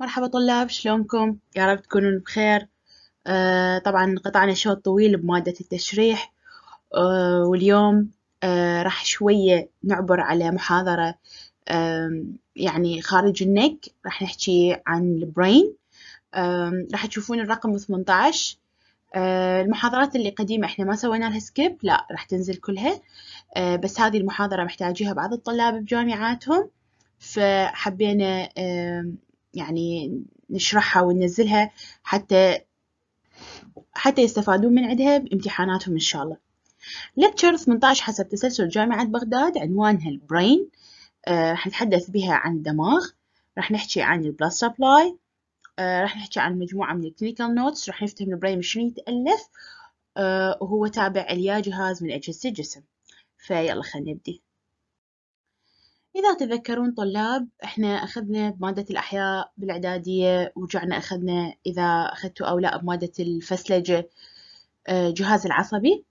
مرحبا طلاب شلونكم يا رب تكونون بخير آه طبعا قطعنا شوط طويل بمادة التشريح آه واليوم آه راح شوية نعبر على محاضرة آه يعني خارج النك راح نحكي عن البرين آه راح تشوفون الرقم 18 آه المحاضرات اللي قديمة احنا ما سوينا لها سكيب لا راح تنزل كلها آه بس هذه المحاضرة محتاجيها بعض الطلاب بجامعاتهم فحبينا آه يعني نشرحها وننزلها حتى حتى يستفادون من عندها بامتحاناتهم إن شاء الله لكتشر 18 حسب تسلسل جامعة بغداد عنوانها البرين راح آه، نتحدث بها عن الدماغ راح نحكي عن البلاس آه، سبلاي راح نحكي عن مجموعة من الكلينيكال نوتس راح نفهم البرين شنو يتألف آه، وهو تابع اليا جهاز من أجهزة الجسم فيلا خلينا نبدي إذا تذكرون طلاب إحنا أخذنا بمادة الأحياء بالإعدادية ورجعنا أخذنا إذا أخذتوا أو لا بمادة الفسلجة آه، جهاز العصبي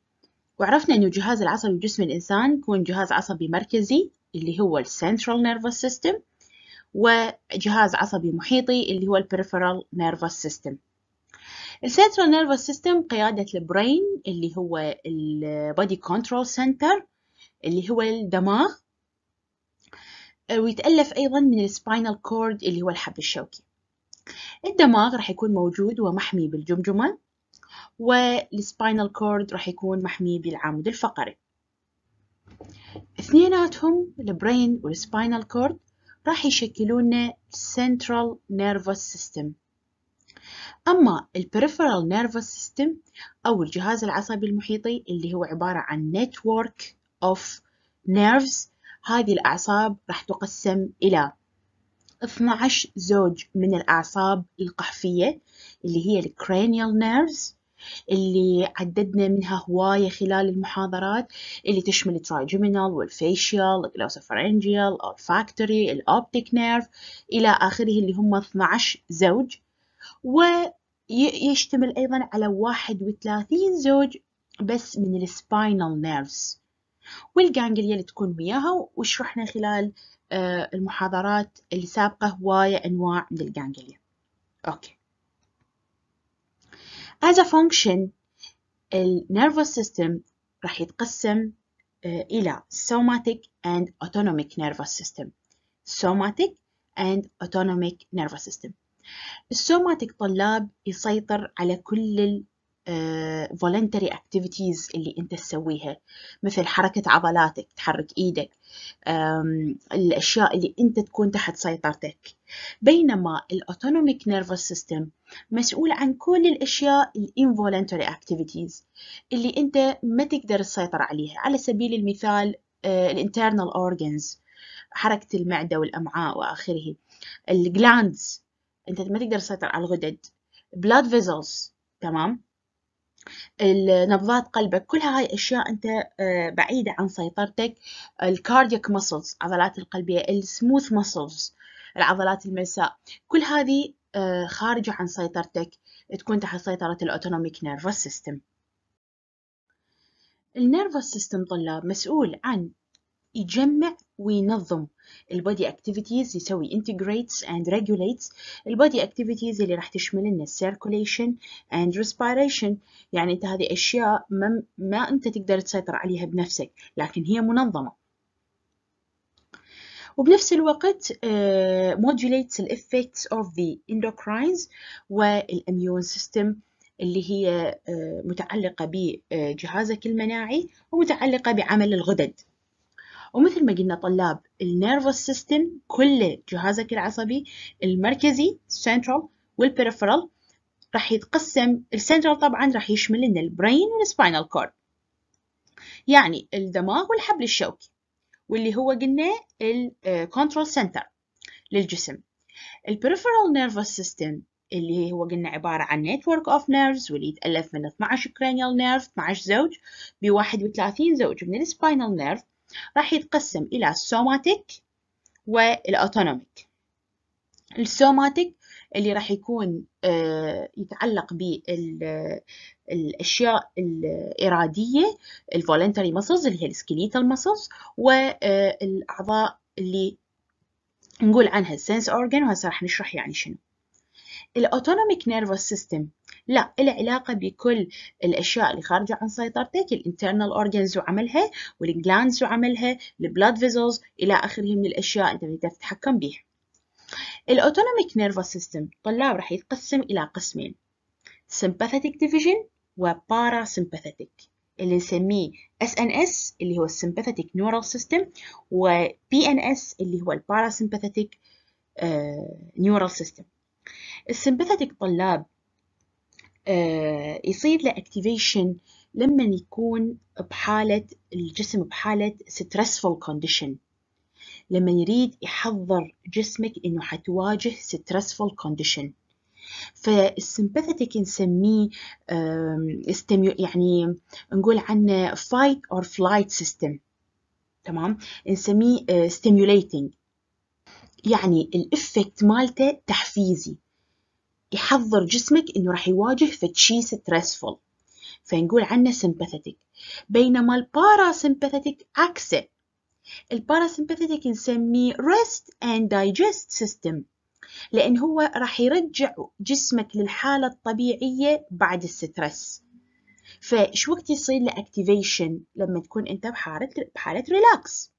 وعرفنا إنه الجهاز العصبي بجسم الإنسان يكون جهاز عصبي مركزي اللي هو Central Nervous System وجهاز عصبي محيطي اللي هو Nervous System الـ Central Nervous System قيادة البرين اللي هو Body Control Center اللي هو الدماغ آه، ويتألف أيضا من السباينال كورد اللي هو الحبل الشوكي الدماغ راح يكون موجود ومحمي بالجمجمة والسباينال كورد راح يكون محمي بالعمود الفقري اثنيناتهم البرين والسباينال كورد راح يشكلون central nervous system أما البريفرال نيرفوس سيستم أو الجهاز العصبي المحيطي اللي هو عبارة عن network of nerves هذه الأعصاب راح تقسم إلى 12 زوج من الأعصاب القحفية اللي هي الكرانيال نيرفز اللي عددنا منها هواية خلال المحاضرات اللي تشمل الترايجمينال والفيشيال الجلوسوفرينجيال الفاكتوري الأوبتيك نيرف إلى آخره اللي هم 12 زوج ويشتمل أيضا على 31 زوج بس من السباينال نيرفز والجانجليا اللي تكون وياها وشرحنا خلال آه، المحاضرات اللي سابقة هواية أنواع من الجانجليا أوكي as a function ال nervous system راح يتقسم آه، إلى somatic and autonomic nervous system somatic and autonomic nervous system somatic طلاب يسيطر على كل آه، voluntary activities اللي انت تسويها مثل حركة عضلاتك تحرك ايدك الاشياء اللي انت تكون تحت سيطرتك بينما الاوتونوميك nervous سيستم مسؤول عن كل الاشياء الانفولنتري اكتيفيتيز اللي انت ما تقدر تسيطر عليها على سبيل المثال الانترنال آه، اورجنز حركة المعدة والامعاء واخره الجلاندز انت ما تقدر تسيطر على الغدد blood vessels تمام نبضات قلبك كل هاي الاشياء انت آه، بعيده عن سيطرتك الكاردياك مسلز عضلات القلبيه السموث مسلز العضلات الملساء كل هذه آه، خارجه عن سيطرتك تكون تحت سيطره الاوتونوميك نيرفس سيستم النيرفس سيستم طلاب مسؤول عن يجمع وينظم البادي activities يسوي integrates and regulates البادي activities اللي راح تشمل لنا circulation and respiration يعني انت هذه اشياء ما, ما انت تقدر تسيطر عليها بنفسك لكن هي منظمه وبنفس الوقت uh, modulates the effects of the endocrines والاميون system اللي هي آه، متعلقة بجهازك المناعي ومتعلقة بعمل الغدد ومثل ما قلنا طلاب النيرفوس سيستم كله جهازك العصبي المركزي السنترال والبريفرال راح يتقسم السنترال طبعا راح يشمل لنا البرين والسباينال كورد يعني الدماغ والحبل الشوكي واللي هو قلنا الكنترول سنتر آه، للجسم البريفرال نيرفوس سيستم اللي هو قلنا عبارة عن نتورك اوف نيرفز واللي يتألف من 12 cranial نيرف 12 زوج ب 31 زوج من السباينال نيرف راح يتقسم إلى السوماتيك والأوتونوميك السوماتيك اللي راح يكون آه، يتعلق بالاشياء الاراديه الفولنتري مسلز اللي هي السكيليتال مسلز والاعضاء آه، اللي نقول عنها السنس اورجن وهسه راح نشرح يعني شنو الاوتونوميك نيرفوس سيستم لا له علاقة بكل الأشياء اللي خارجة عن سيطرتك الانترنال أورجنز وعملها والجلانز وعملها البلاد فيزلز إلى آخره من الأشياء أنت تقدر تتحكم بها الأوتونوميك نيرفس سيستم طلاب راح يتقسم إلى قسمين سمباثيك ديفيجن وبارا سمباثيك اللي نسميه SNS اللي هو السمباثيك نيورال سيستم و PNS اللي هو الباراسمباثيتك نيورال سيستم السمباثيك طلاب آه، يصير له activation لما يكون بحالة الجسم بحالة stressful condition لما يريد يحضر جسمك انه حتواجه stressful condition فالسمباثيتيك نسميه يعني نقول عنه fight or flight system تمام نسميه آه، stimulating يعني الافكت مالته تحفيزي يحضر جسمك انه راح يواجه فشي ستريسفول فنقول عنه sympathetic بينما الباراسمباثيتيك عكسه الباراسمباثيتيك نسميه rest and digest system لأن هو راح يرجع جسمك للحالة الطبيعية بعد السترس فش وقت يصير له activation لما تكون أنت بحالة بحالة ريلاكس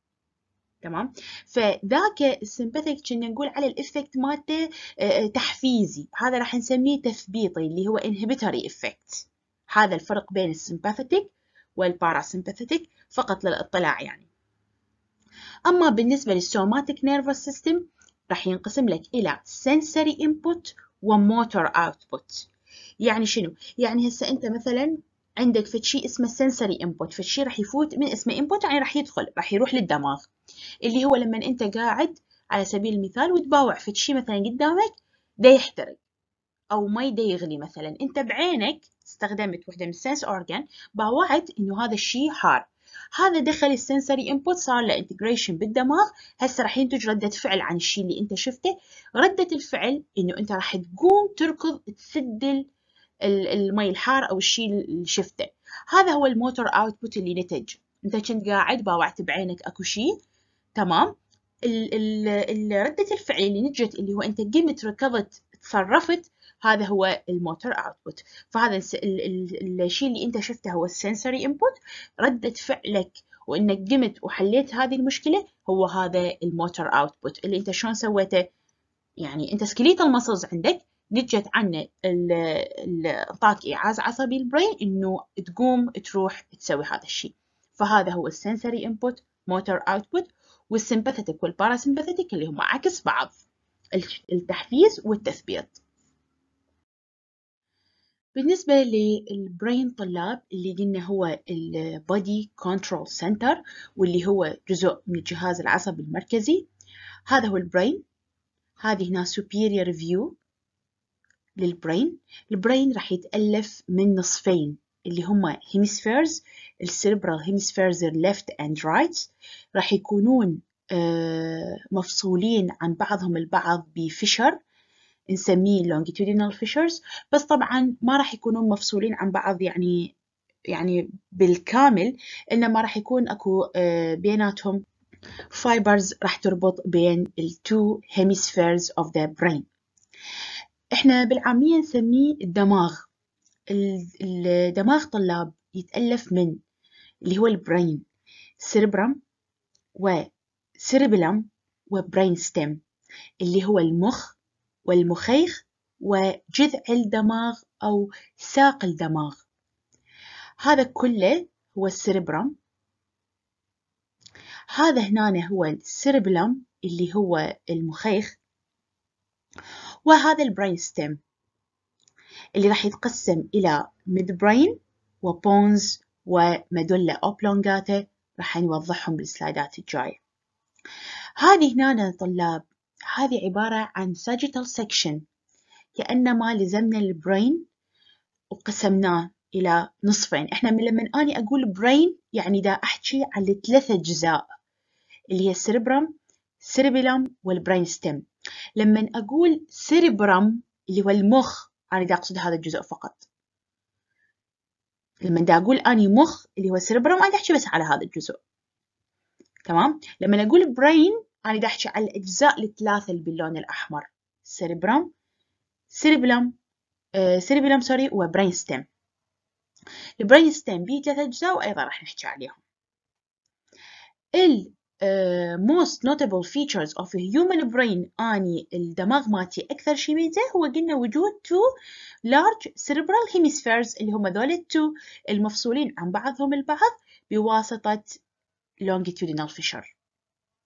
تمام فذاك السمباثيك كنا نقول على الافكت مالته آه، آه، تحفيزي هذا راح نسميه تثبيطي اللي هو inhibitory effect هذا الفرق بين السمباثيك والباراسمباثيك فقط للاطلاع يعني اما بالنسبه للسوماتيك نيرفوس سيستم راح ينقسم لك الى sensory input وموتور output يعني شنو يعني هسه انت مثلا عندك في شيء اسمه سنسري انبوت في شيء راح يفوت من اسمه انبوت يعني راح يدخل راح يروح للدماغ اللي هو لما انت قاعد على سبيل المثال وتباوع في شيء مثلا قدامك دا يحترق او مي دا يغلي مثلا انت بعينك استخدمت وحده من السنس اورجان باوعت انه هذا الشيء حار هذا دخل السنسري انبوت صار له انتجريشن بالدماغ هسه راح ينتج رده فعل عن الشيء اللي انت شفته رده الفعل انه انت راح تقوم تركض تسد المي الحار او الشيء اللي شفته هذا هو الموتور اوتبوت اللي نتج انت كنت قاعد باوعت بعينك اكو شيء تمام ال ال ردة الفعل اللي نجت اللي هو انت قمت ركضت تصرفت هذا هو الموتور اوتبوت فهذا الشيء اللي انت شفته هو السنسوري انبوت ردة فعلك وانك قمت وحليت هذه المشكله هو هذا الموتور اوتبوت اللي انت شلون سويته يعني انت سكليت المسلز عندك نتجت عنا انطاك إيعاز عصبي البرين إنه تقوم تروح تسوي هذا الشيء فهذا هو السنسري انبوت موتور اوتبوت والسمباثيتك والباراسمباثيتك اللي هم عكس بعض التحفيز والتثبيط بالنسبة للبرين طلاب اللي قلنا هو البودي كنترول سنتر واللي هو جزء من الجهاز العصبي المركزي هذا هو البرين هذه هنا superior view للبرين البرين راح يتألف من نصفين اللي هما هيمسفيرز السيربرال هيمسفيرز left and right راح يكونون آه، مفصولين عن بعضهم البعض بفشر نسميه longitudinal fissures بس طبعا ما راح يكونون مفصولين عن بعض يعني يعني بالكامل انما راح يكون اكو آه، بيناتهم fibers راح تربط بين التو hemispheres of the brain احنا بالعامية نسميه الدماغ الدماغ طلاب يتألف من اللي هو البرين سيربرم وسيربلم وبرين ستيم اللي هو المخ والمخيخ وجذع الدماغ أو ساق الدماغ هذا كله هو السيربرم هذا هنا هو السيربلم اللي هو المخيخ وهذا البرين ستيم اللي راح يتقسم إلى ميد برين وبونز ومدلة أوبلونجاتا راح نوضحهم بالسلايدات الجاية هذه هنا طلاب هذه عبارة عن sagittal section كأنما لزمنا البرين وقسمناه إلى نصفين إحنا من لما أنا أقول برين يعني دا أحكي على ثلاثة أجزاء اللي هي السربرم السيربيلم والبرين ستيم لما أقول سيربرم اللي هو المخ أنا دا أقصد هذا الجزء فقط لما دا أقول أني مخ اللي هو سيربرم أنا دا أحكي بس على هذا الجزء تمام لما أقول برين أنا دا أحكي على الأجزاء الثلاثة اللي باللون الأحمر سيربرم سيربلم سيربلم سوري وبرين ستيم البرين ستيم بيه ثلاث أجزاء وأيضا راح نحكي عليهم ال آه، most notable features of a human brain أني الدماغ ماتي أكثر شي ميزة هو قلنا وجود two large cerebral hemispheres اللي هم ذول التو المفصولين عن بعضهم البعض بواسطة longitudinal fissure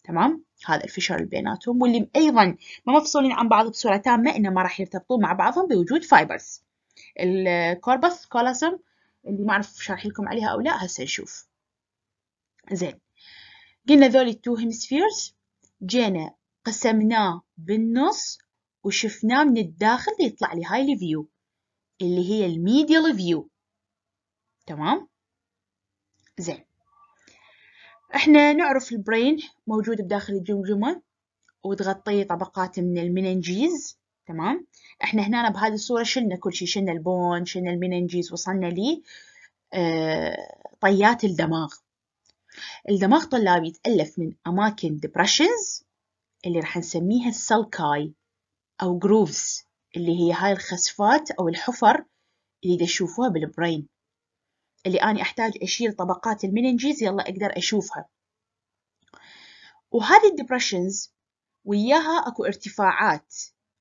تمام هذا الفشر اللي بيناتهم واللي ايضا ما مفصولين عن بعض بصوره تامه انما راح يرتبطون مع بعضهم بوجود فايبرز الكوربس كولاسم اللي ما اعرف شرح لكم عليها او لا هسه نشوف زين قلنا ذول التو هيمسفيرز جينا قسمناه بالنص وشفناه من الداخل يطلع لي هاي الفيو اللي هي الميديال فيو تمام زين احنا نعرف البرين موجود بداخل الجمجمة وتغطيه طبقات من المننجيز تمام احنا هنا بهذه الصورة شلنا كل شيء شلنا البون شلنا المننجيز وصلنا لي اه طيات الدماغ الدماغ طلاب يتألف من أماكن depressions اللي راح نسميها السلكاي أو grooves اللي هي هاي الخسفات أو الحفر اللي تشوفوها بالبرين اللي أنا أحتاج أشيل طبقات المننجيز يلا أقدر أشوفها وهذه depressions وياها أكو ارتفاعات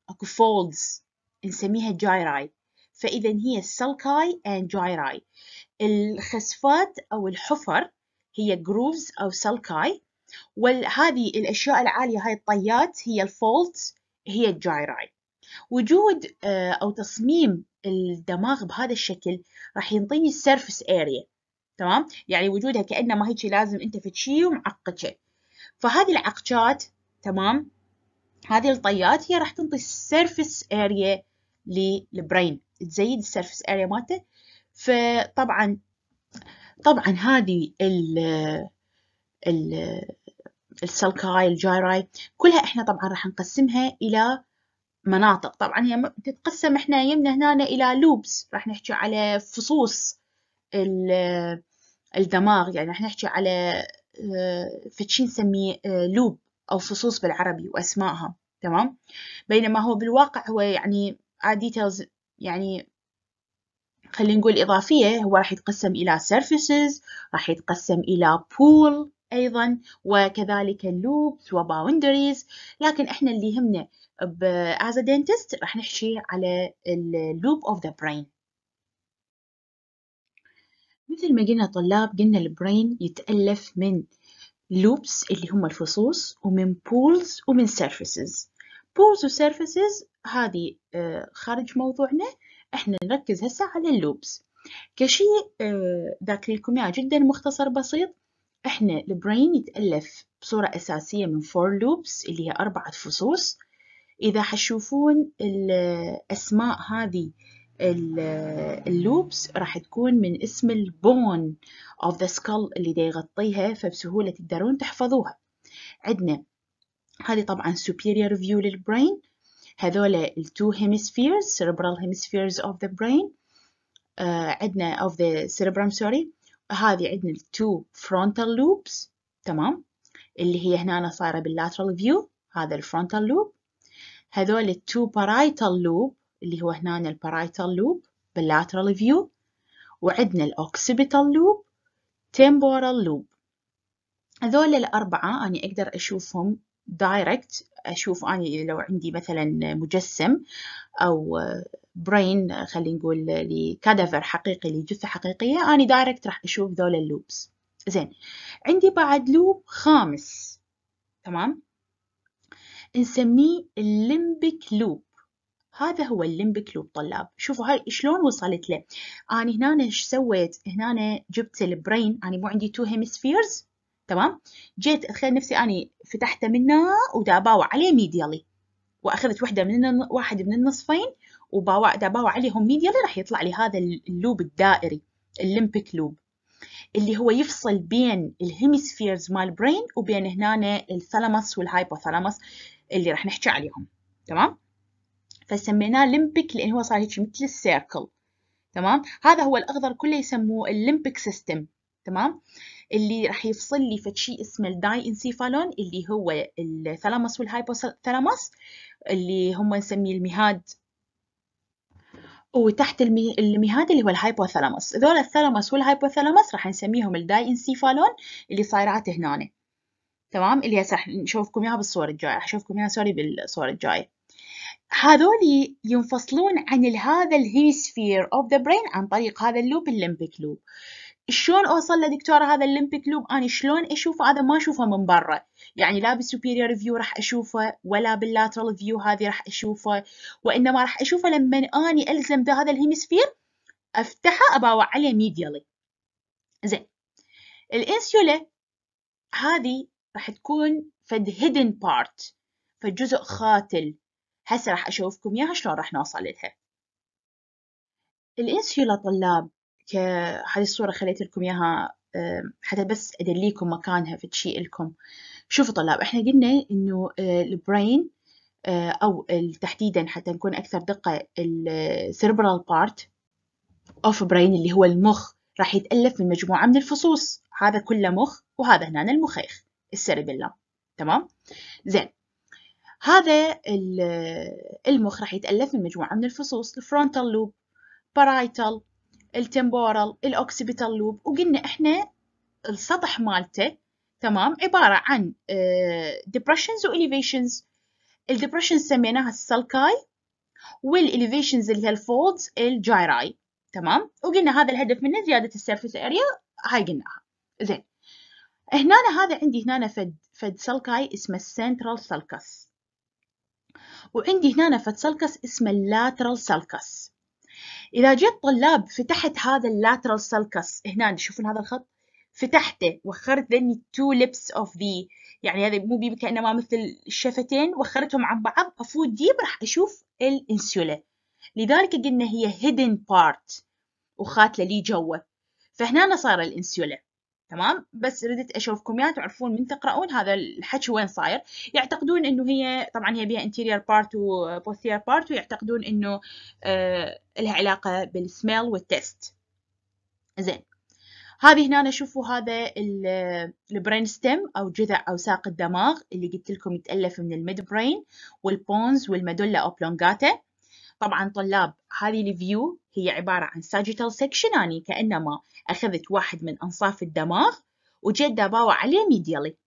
أكو فولدز نسميها جايراي فإذا هي السلكاي and جايراي الخسفات أو الحفر هي grooves أو sulci وهذه الأشياء العالية هاي الطيات هي الفولتس هي الجايراي وجود آه، أو تصميم الدماغ بهذا الشكل راح ينطيني السيرفس اريا تمام يعني وجودها كأنه ما هيك لازم انت فتشي ومعقشه فهذه العقشات تمام هذه الطيات هي راح تنطي السيرفس اريا للبرين تزيد السيرفس اريا مالته فطبعا طبعا هذه ال ال السلكاي الجايراي كلها احنا طبعا راح نقسمها الى مناطق طبعا هي تتقسم احنا يمنا هنا الى لوبس راح نحكي على فصوص الدماغ يعني راح نحكي على آه، فتشي نسميه لوب آه، او فصوص بالعربي واسمائها تمام بينما هو بالواقع هو يعني ديتيلز آه، يعني خلينا نقول إضافية هو راح يتقسم إلى surfaces راح يتقسم إلى pool أيضا وكذلك loops و boundaries لكن إحنا اللي يهمنا ب as a dentist راح نحشي على ال loop of the brain مثل ما قلنا طلاب قلنا البرين يتألف من loops اللي هم الفصوص ومن pools ومن surfaces pools و surfaces هذه آه، خارج موضوعنا احنا نركز هسه على اللوبس كشيء ذاكر لكم اياه جدا مختصر بسيط احنا البرين يتالف بصوره اساسيه من فور لوبس اللي هي اربعه فصوص اذا حتشوفون الاسماء آه، هذه آه، اللوبس راح تكون من اسم البون of the skull اللي دا يغطيها فبسهولة تقدرون تحفظوها عندنا هذه طبعا superior view للبرين هذول ال two hemispheres cerebral hemispheres of the brain آه عندنا of the cerebrum sorry هذه عندنا ال two frontal loops تمام اللي هي هنا صايرة بال lateral view هذا ال frontal loop هذول ال two parietal loop اللي هو هنا parietal البارايتال لوب باللاترال فيو وعندنا الاوكسيبيتال لوب temporal loop هذول الأربعة أنا أقدر أشوفهم direct أشوف أني لو عندي مثلا مجسم أو برين خلينا نقول لكادفر حقيقي لجثة حقيقية أنا دايركت راح أشوف ذول اللوبس زين عندي بعد لوب خامس تمام نسميه الليمبك لوب هذا هو الليمبك لوب طلاب شوفوا هاي شلون وصلت له أنا هنا ايش سويت هنا جبت البرين أنا مو عندي تو هيمسفيرز تمام جيت اتخيل نفسي اني فتحته منها وداباوع عليه ميديالي واخذت وحده من واحد من النصفين وباوع داباوع عليهم ميديالي راح يطلع لي هذا اللوب الدائري الليمبك لوب اللي هو يفصل بين الهيمسفيرز مال برين وبين هنا الثالاموس والهايبوثالاموس اللي راح نحكي عليهم تمام فسميناه ليمبيك لان هو صار هيك مثل السيركل تمام هذا هو الاخضر كله يسموه الليمبك سيستم تمام اللي راح يفصل لي فد اسمه الداي انسيفالون اللي هو الثلامس والهايبوثلامس اللي هم نسميه المهاد وتحت المهاد اللي هو الهايبوثلامس ذول الثلامس والهايبوثلامس راح نسميهم الداي انسيفالون اللي صايرات هنا تمام اللي هسه راح نشوفكم اياها بالصور الجايه راح اشوفكم اياها سوري بالصور الجايه هذول ينفصلون عن هذا الهيمسفير اوف ذا برين عن طريق هذا اللوب الليمبيك لوب شلون اوصل لدكتور هذا الليمبيك لوب انا شلون اشوفه هذا ما اشوفه من برا يعني لا بالسوبيريور فيو راح اشوفه ولا باللاترال فيو هذه راح اشوفه وانما راح اشوفه لما اني الزم بهذا الهيمسفير افتحه اباوع عليه ميديالي زين الانسيولا هذه راح تكون فد هيدن بارت فجزء خاتل هسه راح اشوفكم اياها شلون راح نوصل لها الانسيولا طلاب هذه الصورة خليت لكم إياها حتى بس أدليكم مكانها في شيء لكم شوفوا طلاب إحنا قلنا إنه آه، البرين آه، أو تحديدا حتى نكون أكثر دقة السيربرال بارت أوف برين اللي هو المخ راح يتألف من مجموعة من الفصوص هذا كله مخ وهذا هنا المخيخ السيربيلا تمام زين هذا المخ راح يتألف من مجموعة من الفصوص الفرونتال لوب بارايتال التمبورال الاوكسيبيتال لوب وقلنا احنا السطح مالته تمام عبارة عن ديبرشنز واليفيشنز الديبرشنز سميناها السلكاي والاليفيشنز اللي هي الفولدز الجايراي تمام وقلنا هذا الهدف منه زيادة السيرفيس اريا هاي قلناها زين هنا هذا عندي هنا فد فد سلكاي اسمه السنترال سلكس وعندي هنا فد سلكس اسمه اللاترال سلكس إذا جيت طلاب فتحت هذا اللاترال سلكس هنا تشوفون هذا الخط فتحته وخرت ذني two lips of the يعني هذا مو بي كأنما مثل الشفتين وخرتهم عن بعض أفوت ديب راح أشوف الإنسولة لذلك قلنا هي hidden part وخاتلة لي جوه فهنا صار الإنسولة تمام بس ردت اشوفكم يا تعرفون من تقرؤون هذا الحكي وين صاير يعتقدون انه هي طبعا هي بيها انتيرير بارت وبوستير بارت ويعتقدون انه آه لها علاقه بالسميل والتست زين هذه هنا شوفوا هذا البرين ستيم او جذع او ساق الدماغ اللي قلت لكم يتالف من الميد برين والبونز والمدله اوبلونجاتا طبعا طلاب هذه الفيو هي عبارة عن ساجيتال سكشن يعني كأنما أخذت واحد من أنصاف الدماغ وجيت داباوة عليه ميديالي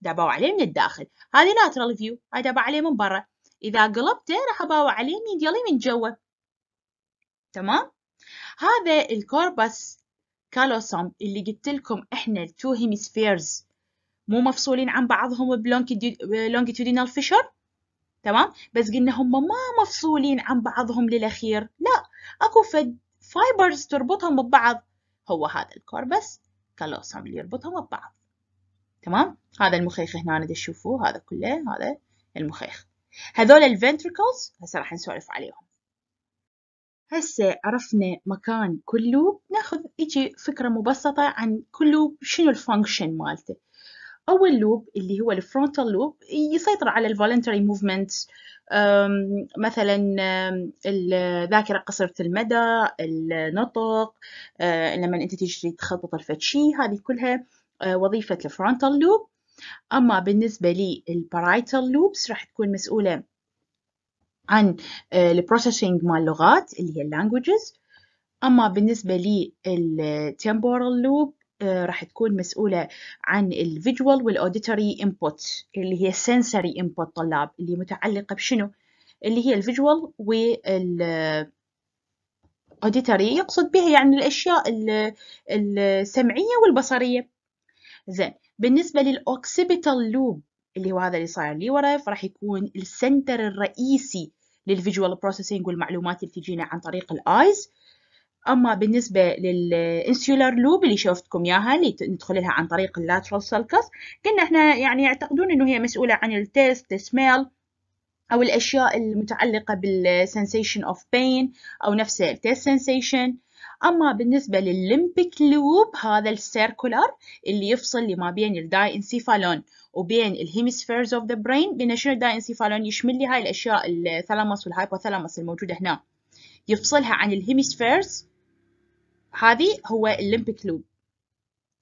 داباوة عليه من الداخل هذه لاترال فيو هاي دابا عليه من برا إذا قلبته راح أباوة عليه ميديالي من جوا تمام هذا الكوربس كالوسوم اللي قلت لكم احنا التو هيمسفيرز مو مفصولين عن بعضهم بلونجيتودينال فيشر تمام بس قلنا هم ما مفصولين عن بعضهم للأخير لا أكو فايبرز تربطهم ببعض هو هذا الكوربس كالوسوم اللي يربطهم ببعض تمام هذا المخيخ هنا تشوفوه هذا كله هذا المخيخ هذول الفنتريكلز هسه راح نسولف عليهم هسه عرفنا مكان كل لوب ناخذ اجي فكرة مبسطة عن كل لوب شنو الفانكشن مالته اول لوب اللي هو الفرونتال لوب يسيطر على الفولنتري موفمنت مثلا الذاكره قصيره المدى النطق آه، لما انت تجي تخطط الفتشي هذه كلها آه، وظيفه الفرونتال لوب اما بالنسبه لي البارايتال لوبس راح تكون مسؤوله عن آه، البروسيسنج مال اللغات اللي هي اللانجوجز اما بالنسبه لي التمبورال لوب آه، راح تكون مسؤولة عن الفيجوال والاوديتوري انبوت اللي هي Sensory انبوت طلاب اللي متعلقة بشنو اللي هي الفيجوال وال Auditory يقصد بها يعني الاشياء السمعيه والبصريه زين بالنسبه للاوكسيبيتال لوب اللي هو هذا اللي صاير لي ورا فراح يكون السنتر الرئيسي للفيجوال بروسيسنج والمعلومات اللي تجينا عن طريق الايز اما بالنسبه للانسيولار لوب اللي شوفتكم اياها اللي ندخل لها عن طريق اللاترال سلكس قلنا احنا يعني يعتقدون انه هي مسؤوله عن التيست سميل او الاشياء المتعلقه بالسنسيشن اوف بين او نفس التيست سنسيشن اما بالنسبه للليمبيك لوب هذا السيركولار اللي يفصل ما بين الداي انسيفالون وبين الهيمسفيرز اوف ذا برين بين شنو الداي انسيفالون يشمل لي هاي الاشياء الثلامس والهايبوثلامس الموجوده هنا يفصلها عن الهيمسفيرز هذه هو الليمبيك لوب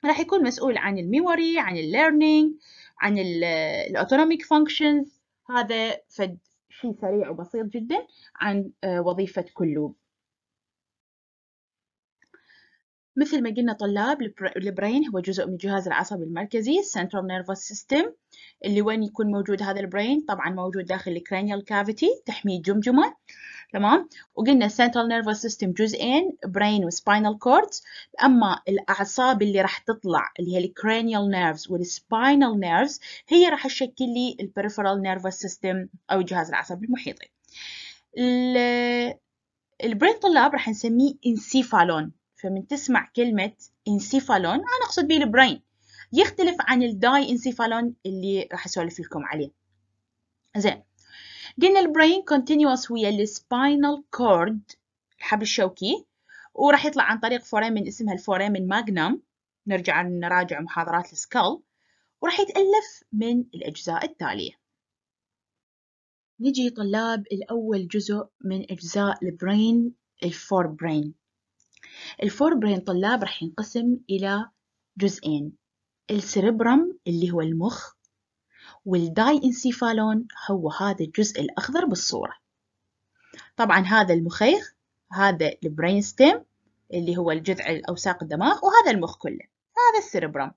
راح يكون مسؤول عن الميموري عن الليرنينج عن الاوتونوميك فانكشنز هذا فد شيء سريع وبسيط جدا عن آه، وظيفة كل لوب مثل ما قلنا طلاب البرين هو جزء من الجهاز العصبي المركزي Central Nervous System اللي وين يكون موجود هذا البرين طبعا موجود داخل الكرانيال كافيتي تحمي الجمجمه تمام وقلنا Central Nervous System جزئين برين وسباينال كوردز اما الاعصاب اللي راح تطلع اللي هي الكرانيال نيرفز والسباينال نيرفز هي راح تشكل لي البريفرال نيرفس سيستم او الجهاز العصبي المحيطي البرين طلاب راح نسميه انسيفالون فمن تسمع كلمة انسيفالون أنا أقصد به البراين يختلف عن الداي انسيفالون اللي راح أسولف لكم عليه زين قلنا البراين كونتينيوس ويا السباينال كورد الحبل الشوكي وراح يطلع عن طريق فورامين اسمها الفورامين ماجنم نرجع نراجع محاضرات السكال وراح يتألف من الأجزاء التالية نجي طلاب الأول جزء من أجزاء البرين الفور برين الفور برين طلاب رح ينقسم إلى جزئين السيربرم اللي هو المخ والداي انسيفالون هو هذا الجزء الأخضر بالصورة طبعا هذا المخيخ هذا البرين ستيم اللي هو الجذع الأوساق الدماغ وهذا المخ كله هذا السيربرم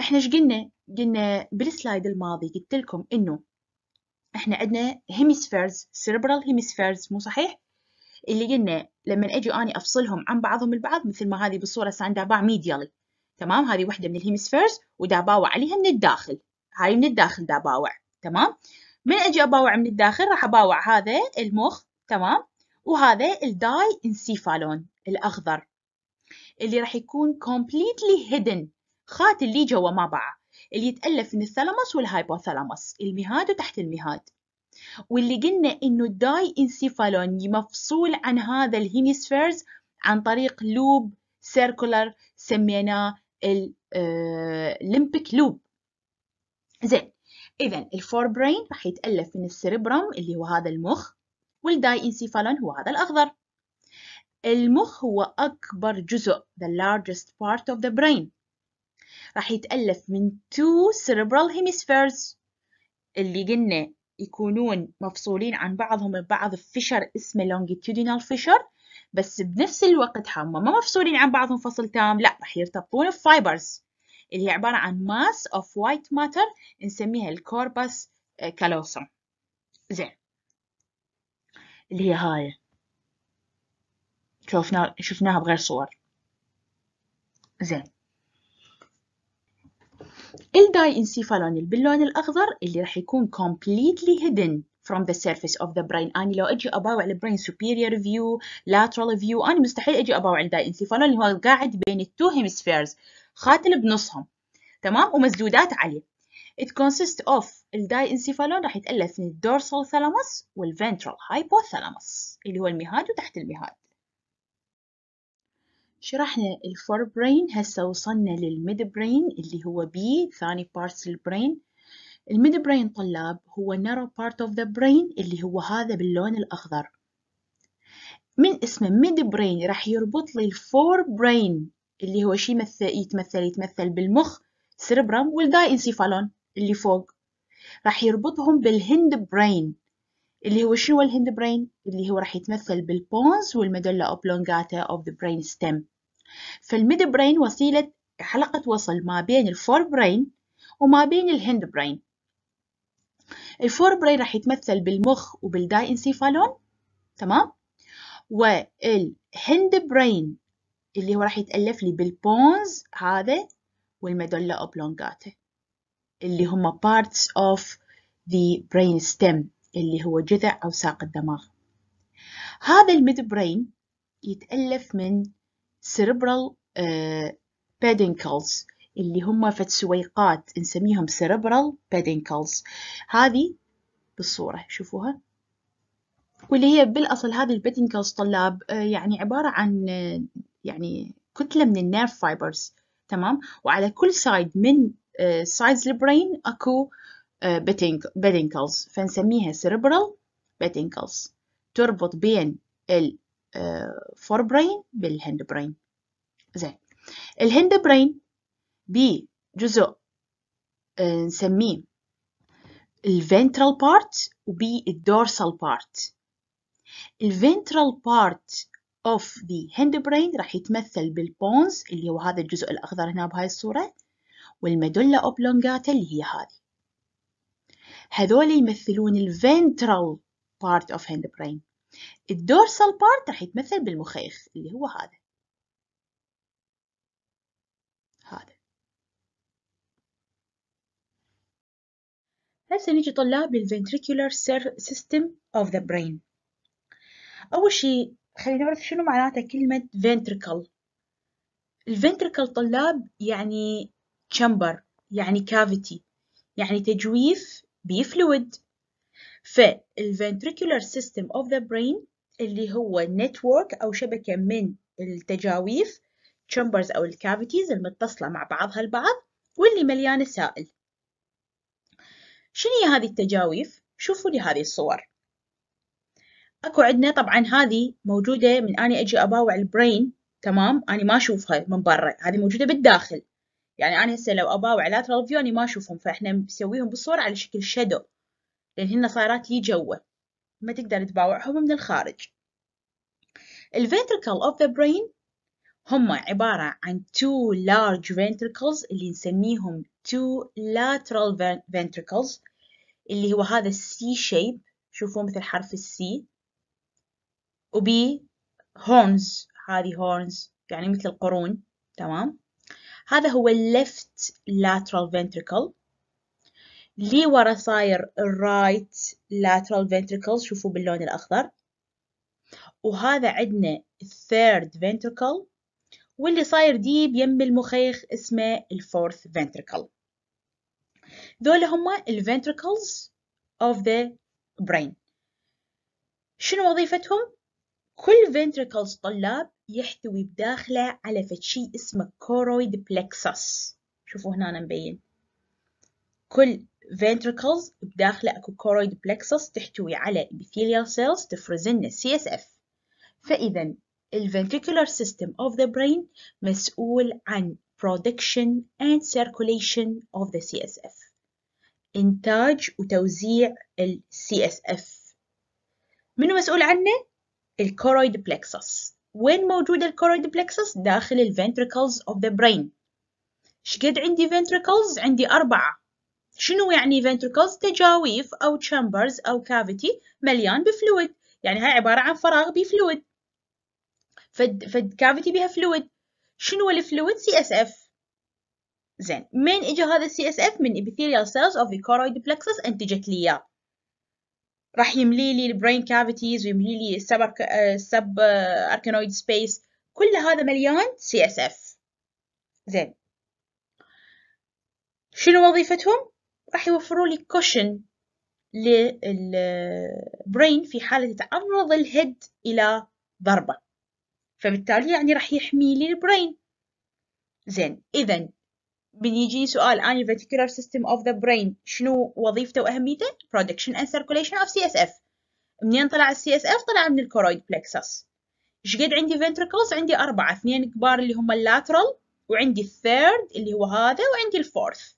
احنا ايش قلنا قلنا بالسلايد الماضي قلت لكم انه احنا عندنا هيميسفيرز سيربرال هيميسفيرز مو صحيح اللي قلنا لما اجي اني افصلهم عن بعضهم البعض مثل ما هذه بالصوره سانداباع ميديالي تمام هذه وحده من الهيمسفيرز وداباوع عليها من الداخل هاي من الداخل داباوع تمام من اجي اباوع من الداخل راح اباوع هذا المخ تمام وهذا الداي انسيفالون الاخضر اللي راح يكون كومبليتلي هيدن خاتل اللي جوا ما بعض اللي يتالف من الثلمس والهايبوثلمس المهاد وتحت المهاد واللي قلنا إنه الداي انسيفالون مفصول عن هذا الهيميسفيرز عن طريق لوب سيركولر سميناه الليمبيك لوب آه، زين إذا الفور برين راح يتألف من السيربرم اللي هو هذا المخ والداي انسيفالون هو هذا الأخضر المخ هو أكبر جزء the largest part of the brain راح يتألف من two cerebral hemispheres اللي قلنا يكونون مفصولين عن بعضهم البعض بفشر اسمه longitudinal fissure بس بنفس الوقت هم ما مفصولين عن بعضهم فصل تام لا راح يرتبطون بفايبرز اللي هي عبارة عن ماس اوف وايت ماتر نسميها الكوربس كالوسم آه، زين اللي هي هاي شوفنا شفناها بغير صور زين الداي انسيفالون باللون الاخضر اللي راح يكون completely hidden from the surface of the brain اني لو أجي أباوع البرين superior view lateral view أنا مستحيل أجي أباوع الداي انسيفالون اللي هو قاعد بين التو هيمسفيرز خاتل بنصهم تمام ومسدودات عليه It consists of الداي انسيفالون راح يتألف من الدورسال ثالاموس والفنترال hypothalamus اللي هو المهاد وتحت المهاد شرحنا الفور برين هسه وصلنا للميد برين اللي هو بي ثاني بارتس البرين الميد برين طلاب هو narrow part of the brain اللي هو هذا باللون الأخضر من اسمه ميد برين راح يربط لي الفور برين اللي هو شيء يمثل يتمثل يتمثل بالمخ سيربرم والداي انسيفالون اللي فوق راح يربطهم بالهند برين اللي هو شنو الهند برين اللي هو راح يتمثل بالبونز والمدلة اوبلونجاتا اوف ذا برين ستيم فالميد برين وسيله حلقه وصل ما بين الفور برين وما بين الهند برين الفور برين راح يتمثل بالمخ وبالداي انسيفالون تمام والهند برين اللي هو راح يتألف لي بالبونز هذا والمدلة اوبلونجاتا اللي هم parts of the stem اللي هو جذع أو ساق الدماغ هذا الميد برين يتألف من cerebral بيدنكلز آه، peduncles اللي هم فتسويقات نسميهم cerebral peduncles هذه بالصورة شوفوها واللي هي بالأصل هذه البيدنكلز طلاب آه، يعني عبارة عن آه، يعني كتلة من النيرف فايبرز تمام وعلى كل سايد من سايدز البرين أكو بيدنكلز آه، فنسميها سيربرال بيدنكلز تربط بين الفور برين بالهند برين زين الهند برين بجزء آه، نسميه الفنترال بارت وبي الدورسال بارت الفنترال بارت of the brain راح يتمثل بالبونز اللي هو هذا الجزء الأخضر هنا بهاي الصورة والمدلة أوبلونجاتا اللي هي هذه هذول يمثلون الفنترال بارت اوف هند برين الدورسال بارت راح يتمثل بالمخيخ اللي هو هذا هذا هسه نيجي طلاب للventricular system of the brain أول شيء خلينا نعرف شنو معناتها كلمة ventricle الventricle طلاب يعني chamber يعني cavity يعني تجويف بي fluid في ventricular system of the brain اللي هو network أو شبكة من التجاويف chambers أو الكافيتيز المتصلة مع بعضها البعض واللي مليانة سائل شنو هي هذه التجاويف؟ شوفوا لي هذه الصور اكو عندنا طبعا هذه موجودة من اني اجي اباوع البرين تمام اني ما اشوفها من برا هذه موجودة بالداخل يعني أنا هسه لو أباوع وعلات لاترال ما أشوفهم فإحنا مسويهم بالصورة على شكل شادو لأن هن صايرات لي جوا ما تقدر تباوعهم من الخارج ال ventricle of the brain هم عبارة عن two large ventricles اللي نسميهم two lateral ventricles اللي هو هذا السي شيب شوفوا مثل حرف السي وبي هورنز هذه هورنز يعني مثل القرون تمام هذا هو left lateral ventricle لي ورا صاير الرايت lateral ventricle شوفوا باللون الأخضر وهذا عندنا الثيرد ventricle واللي صاير ديب يم المخيخ اسمه الفورث ventricle ذولا هما ال ventricles of the brain شنو وظيفتهم؟ كل ventricles طلاب يحتوي بداخله على فشي اسمه كورويد بلكسس شوفوا هنا مبين كل ventricles بداخله اكو كورويد بلكسس تحتوي على epithelial cells تفرزن CSF فإذا الventricular system of the brain مسؤول عن production and circulation of the CSF إنتاج وتوزيع ال CSF منو مسؤول عنه؟ الكورويد بلكسس وين موجود الكورويد بلكسس داخل الفنتريكلز اوف of the brain شقد عندي ventricles عندي أربعة شنو يعني ventricles تجاويف أو chambers أو cavity مليان بفلويد يعني هاي عبارة عن فراغ بفلويد فد فد كافيتي بها فلويد شنو الفلويد سي اس اف زين من اجى هذا السي اس اف من epithelial cells of the choroid plexus انتجت لي اياه راح يملي لي البرين كافيتيز ويملي لي السب السب اركانويد سبيس كل هذا مليان سي اس اف زين شنو وظيفتهم راح يوفروا لي كوشن للبرين في حالة يتعرض الهيد إلى ضربة فبالتالي يعني راح يحمي لي البرين زين إذا بنيجي سؤال annual ventricular system of the brain شنو وظيفته واهميته production and circulation of CSF منين طلع السي اس اف طلع من الكورويد بلكسس شقد عندي ventricles عندي أربعة اثنين كبار اللي هم اللاترال وعندي الثيرد اللي هو هذا وعندي الفورث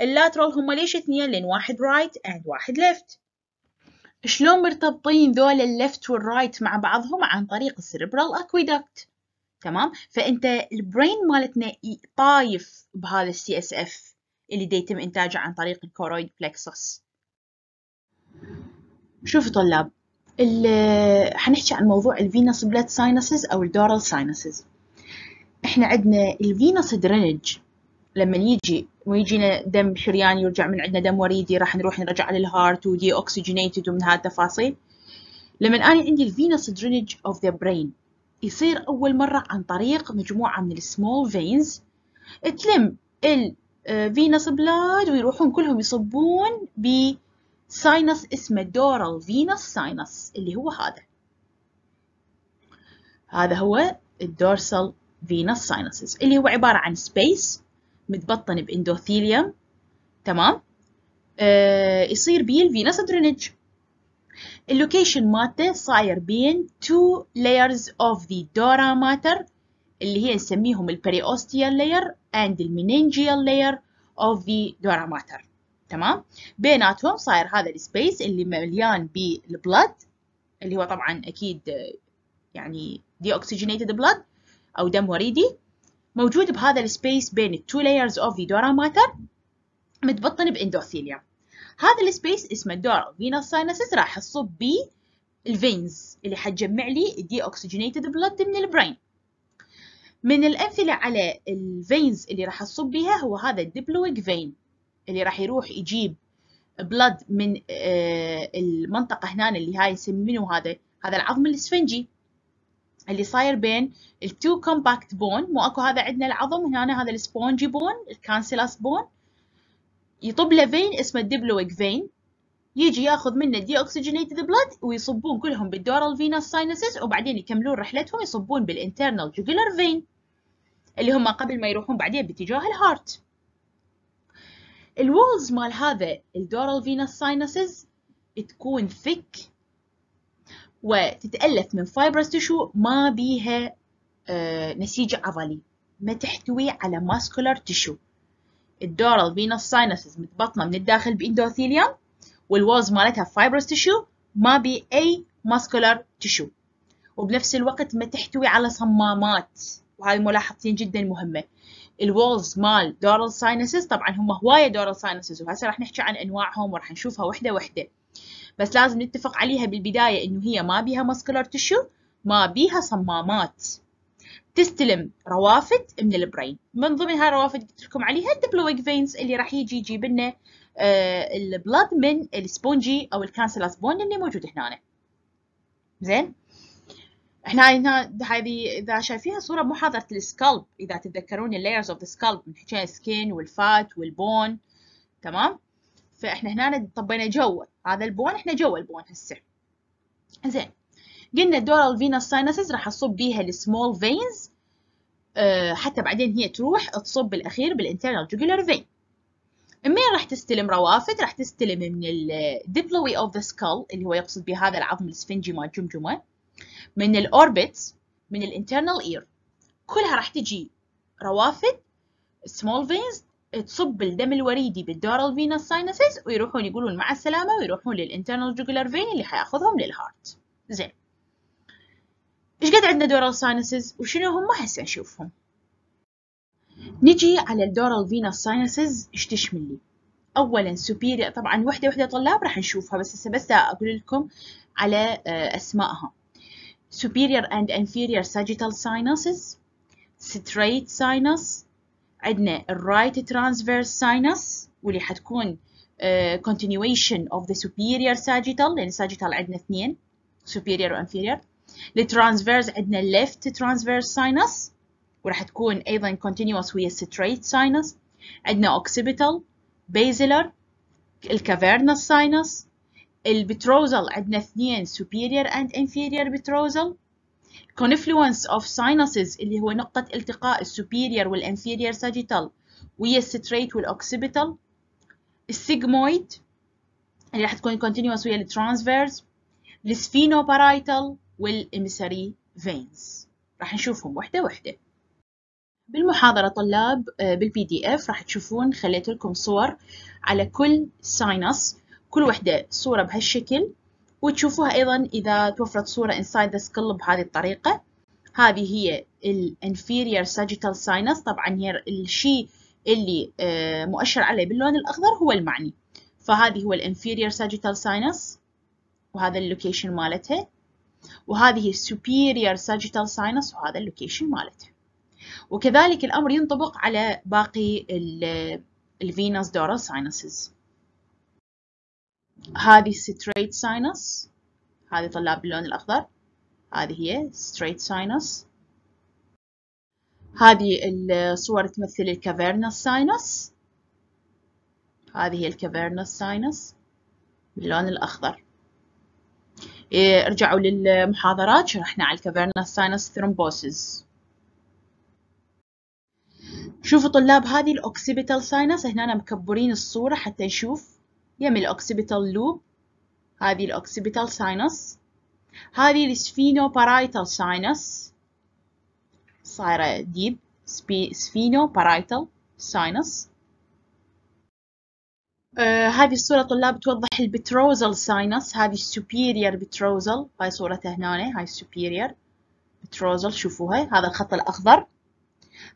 اللاترال هم ليش اثنين لأن واحد رايت right and واحد ليفت شلون مرتبطين ذول الليفت والرايت مع بعضهم عن طريق السيربرال اكويدكت تمام فانت البرين مالتنا طايف بهذا السي اس اف اللي دا يتم انتاجه عن طريق الكورويد بلكسوس شوفوا طلاب حنحكي عن موضوع الفينس بلاد ساينسز او الدورال ساينسز احنا عندنا الفينس درينج لما يجي ويجينا دم شريان يرجع من عندنا دم وريدي راح نروح نرجع للهارت ودي اوكسجينيتد ومن هالتفاصيل لما انا عندي الفينس درينج اوف ذا برين يصير أول مرة عن طريق مجموعة من السمول فينز تلم الفينس بلاد آه، ويروحون كلهم يصبون بساينس اسمه دورال فينس ساينس اللي هو هذا هذا هو الدورسال فينس ساينسز اللي هو عبارة عن سبيس متبطن باندوثيليوم تمام آه يصير بيه الفينس درينج اللوكيشن مالته صاير بين two layers of the دورا ماتر اللي هي نسميهم البريوستيال layer اند المينينجيال layer of the دورا ماتر تمام بيناتهم صاير هذا السبيس اللي مليان بالبلد اللي هو طبعا اكيد يعني دي اوكسجينيتد بلد او دم وريدي موجود بهذا السبيس بين التو layers of the دورا ماتر متبطن باندوثيليوم هذا السبيس اسمه دور فينوس ساينسز راح تصب بيه الفينز اللي حتجمع لي دي اوكسجينيتد بلود من البرين من الأمثلة على الفينز اللي راح تصب بيها هو هذا الدبلويك فين اللي راح يروح يجيب بلود من آه، المنطقة هنا اللي هاي يسمينه هذا هذا العظم الاسفنجي اللي صاير بين التو كومباكت بون مو اكو هذا عندنا العظم هنا هذا السبونجي بون الكانسيلاس بون يطب له فين اسمه الدبلويك فين يجي ياخذ منه دي اوكسجينيتد بلاد ويصبون كلهم بالدورال فينوس ساينسز وبعدين يكملون رحلتهم يصبون بالانترنال جوجلر فين اللي هم قبل ما يروحون بعدين باتجاه الهارت الوولز مال هذا الدورال فينوس ساينسز تكون ثيك وتتألف من فايبرس تشو ما بيها آه، نسيج عضلي ما تحتوي على ماسكولار تشو الدورال فينوس ساينسز متبطنه من الداخل باندوثيليوم والوولز مالتها فايبرس تشو ما بي اي ماسكولار تشو وبنفس الوقت ما تحتوي على صمامات وهاي ملاحظتين جدا مهمه الوولز مال دورال ساينسز طبعا هم هوايه دورال ساينسز وهسه راح نحكي عن انواعهم وراح نشوفها وحده وحده بس لازم نتفق عليها بالبدايه انه هي ما بيها ماسكولار تشو ما بيها صمامات تستلم روافد من البرين من ضمن هاي الروافد قلت لكم عليها الدبلويك فينز اللي راح يجي يجيب لنا آه، البلاد من السبونجي او الكانسلاس بون اللي موجود هنا زين احنا هنا هذه اذا شايفينها صوره محاضره السكالب اذا تتذكرون اللايرز اوف ذا سكالب من حكينا السكين والفات والبون تمام فاحنا هنا طبينا جوا هذا البون احنا جوا البون هسه زين قلنا الدورال فينوس ساينسز راح تصب بيها السمول فينز آه، حتى بعدين هي تروح تصب بالاخير بالانترنال جوجلر فين منين راح تستلم روافد راح تستلم من الديبلوي اوف ذا سكال اللي هو يقصد بهذا العظم الاسفنجي مال جمجمه من الاوربت من الانترنال اير كلها راح تجي روافد سمول فينز تصب الدم الوريدي بالدورال فينس ساينسز ويروحون يقولون مع السلامه ويروحون للانترنال جوجلر فين اللي حياخذهم للهارت زين إيش قد عندنا دورال ساينسز وشنو هم هسه نشوفهم نجي على الدورال فينس ساينسز إيش تشمل لي أولا سوبيريا طبعا وحدة وحدة طلاب راح نشوفها بس هسه بس أقول لكم على آه، أسمائها superior and inferior sagittal sinuses straight sinus عندنا right transverse sinus واللي حتكون uh, continuation of the superior sagittal لأن sagittal عندنا اثنين superior و الترانسفيرس عندنا left transverse sinus وراح تكون ايضا continuous ويا straight sinus عندنا occipital basilar الكافيرنس sinus البتروزل عندنا اثنين superior and inferior betrosal confluence of sinuses اللي هو نقطة التقاء السوبيريور والانفيريور sagittal ويا الستريت والاوكسيبيتال السيجمويد اللي راح تكون continuous ويا الترانسفيرس السفينوبارايتال والإمساري فينز راح نشوفهم واحدة واحدة بالمحاضرة طلاب بالبي دي اف راح تشوفون خليت لكم صور على كل ساينس كل وحدة صورة بهالشكل وتشوفوها أيضا إذا توفرت صورة inside the skull بهذه الطريقة هذه هي ال inferior sagittal sinus طبعا هي الشيء اللي آه، مؤشر عليه باللون الأخضر هو المعني فهذه هو ال inferior sagittal sinus وهذا اللوكيشن مالتها وهذه superior sagittal sinus وهذا اللوكيشن مالته وكذلك الأمر ينطبق على باقي الفينوس دورال sinuses هذه straight sinus هذه طلاب باللون الأخضر هذه هي straight sinus هذه الصور تمثل الكافيرنس ساينس هذه هي الكافيرنس ساينس باللون الأخضر ارجعوا إيه، للمحاضرات شرحنا على الكافيرنس ساينس ثرومبوسيس شوفوا طلاب هذه الأوكسيبيتال ساينس هنا أنا مكبرين الصورة حتى نشوف يم الأوكسيبيتال لوب هذه الأوكسيبيتال ساينس هذه السفينو بارايتال ساينس صايرة ديب سفينو بارايتال ساينس آه هذه الصورة طلاب توضح البتروزل ساينس هذه السوبيريور بتروزل هاي صورتها هنا هاي السوبيريور بتروزل شوفوها هذا الخط الأخضر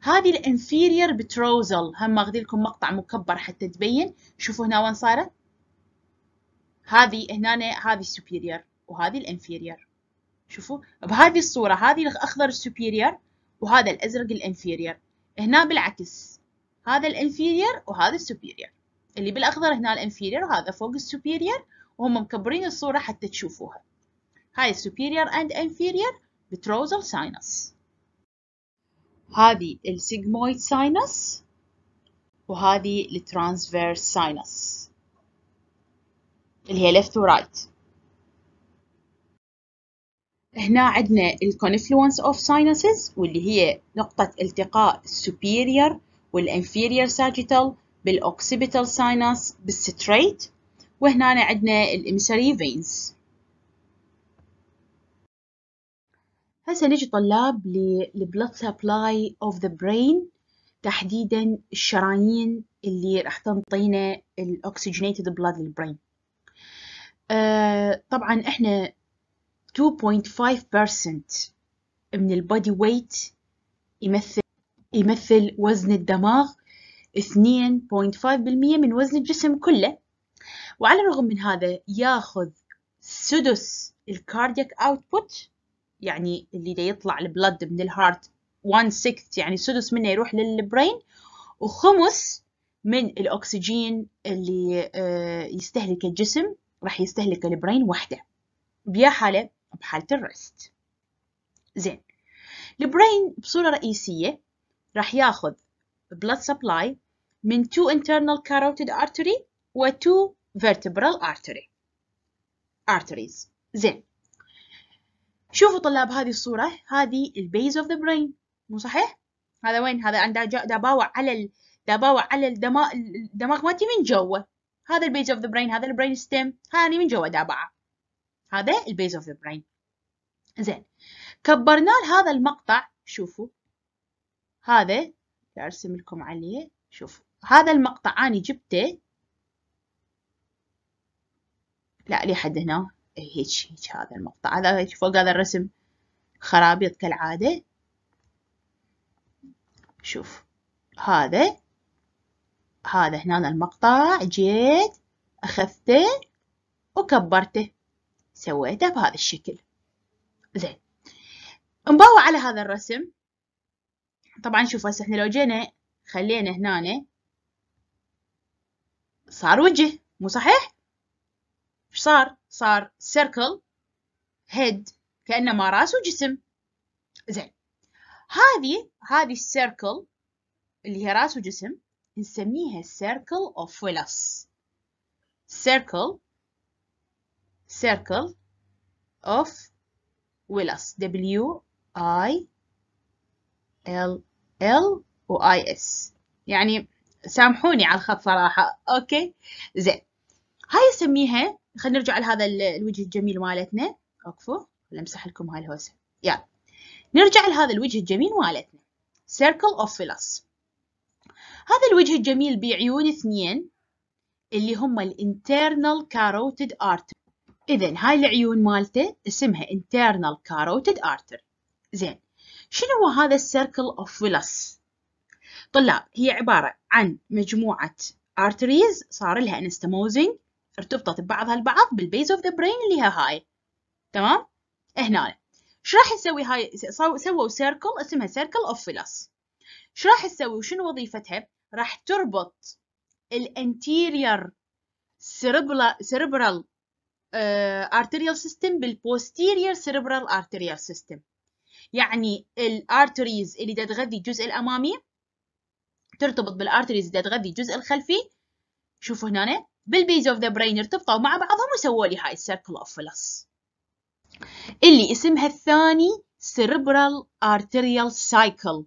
هذه الانفيريور بتروزل هم اخذ لكم مقطع مكبر حتى تبين شوفوا هنا وين صارت هذه هنا هذه السوبيريور وهذه الانفيريور شوفوا بهذه الصورة هذه الأخضر السوبيريور وهذا الأزرق الانفيريور هنا بالعكس هذا الانفيريور وهذا السوبيريور اللي بالاخضر هنا الانفيرير وهذا فوق السوبيرير وهم مكبرين الصوره حتى تشوفوها هاي السوبيرير اند انفيرير بتروزل ساينس هذه السيجمويد ساينس وهذه الترانسفيرس ساينس اللي هي ليفت ورايت. هنا عندنا الكونفلونس اوف ساينسز واللي هي نقطة التقاء السوبيريور والانفيرير ساجيتال بالأوكسيبيتال ساينس بالستريت وهنا عندنا الإمسري فينز هسه نجي طلاب للبلد سبلاي اوف ذا برين تحديدا الشرايين اللي راح تنطينا الاوكسجينيتد بلاد للبرين طبعا احنا 2.5% من البودي ويت يمثل يمثل وزن الدماغ 2.5% من وزن الجسم كله وعلى الرغم من هذا ياخذ سدس الكاردياك اوتبوت يعني اللي دا يطلع البلد من الهارت 1 6 يعني سدس منه يروح للبرين وخمس من الاكسجين اللي آه، يستهلك الجسم راح يستهلك البرين وحده بيا حاله بحاله الريست زين البرين بصوره رئيسيه راح ياخذ blood supply من two internal carotid artery و two vertebral artery arteries زين شوفوا طلاب هذه الصورة هذه base of the brain. مو صحيح؟ هذا وين؟ هذا عند دباوع على ال... دباوع على الدماغ الدماغ مالتي من جوا هذا base of the brain هذا brain stem. هاني من جوا دباعة. هذا base of the brain. زين كبرنا هذا المقطع شوفوا هذا ارسم لكم عليه شوفوا هذا المقطع أنا جبته لا لحد هنا هيك هيك هذا المقطع هذا هيك فوق هذا الرسم خرابيط كالعادة شوف هذا هذا هنا المقطع جيت أخذته وكبرته سويته بهذا الشكل زين نباوع على هذا الرسم طبعا شوف هسه احنا لو جينا خلينا هنا صار وجه مو صحيح ايش صار صار سيركل هيد كانما راس وجسم زين هذه هذه السيركل اللي هي راس وجسم نسميها circle of ويلس circle circle of ويلس W I L L و I S يعني سامحوني على الخط صراحه اوكي زين هاي اسميها خلينا نرجع لهذا الوجه الجميل مالتنا وقفوا امسح لكم هاي الهوسه يلا نرجع لهذا الوجه الجميل مالتنا circle of phyllis هذا الوجه الجميل بعيون اثنين اللي هم الانترنال كاروتيد ارتر اذا هاي العيون مالته اسمها internal carotid artery زين شنو هو هذا السيركل اوف فيلس الطلاب هي عبارة عن مجموعة arteries صار لها anastomosing ارتبطت ببعضها البعض base of the brain اللي هي هاي تمام هنا ايش راح يسوي هاي سووا سيركل اسمها سيركل اوف فيلس ايش راح تسوي وشنو وظيفتها راح تربط الانتيرير سيربرال آه، system سيستم posterior سيربرال arterial سيستم يعني الارتريز اللي تتغذي الجزء الامامي ترتبط بالارتريز اللي تغذي الجزء الخلفي شوفوا هنا بالبيز اوف ذا برين ارتبطوا مع بعضهم وسووا لي هاي السيركل اوف فلس اللي اسمها الثاني cerebral arterial cycle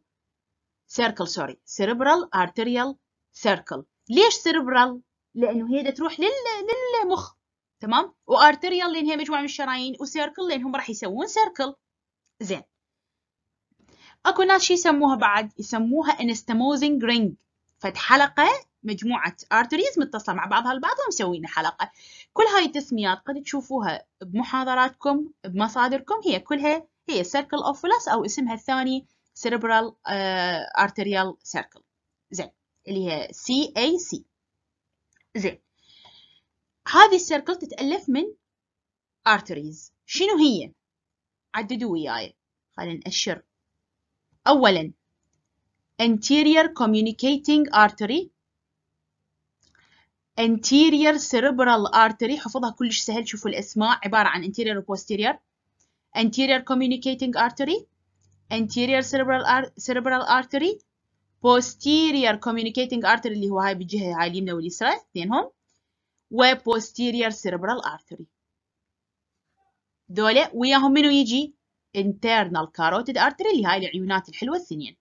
سيركل سوري سيربرال ارتريال سيركل ليش cerebral لانه هي تروح لل... للمخ تمام وارتريال لان هي مجموعه من الشرايين وسيركل لانهم راح يسوون سيركل زين اكو ناس شو يسموها بعد يسموها انستموزنج رينج فد حلقه مجموعه ارتريز متصله مع بعضها البعض ومسوين حلقه كل هاي التسميات قد تشوفوها بمحاضراتكم بمصادركم هي كلها هي سيركل فلس او اسمها الثاني cerebral ارتريال آه، arterial circle زين اللي هي CAC زين هذه السيركل تتألف من arteries شنو هي؟ عددوا وياي خلينا نأشر أولا anterior communicating artery anterior cerebral artery حفظها كلش سهل شوفوا الأسماء عبارة عن anterior و posterior anterior communicating artery anterior cerebral, ar cerebral artery posterior communicating artery اللي هو هاي بالجهة هاي اليمنى واليسرى اثنينهم و posterior cerebral artery دولة وياهم منو يجي internal carotid artery اللي هاي العيونات الحلوة الثنين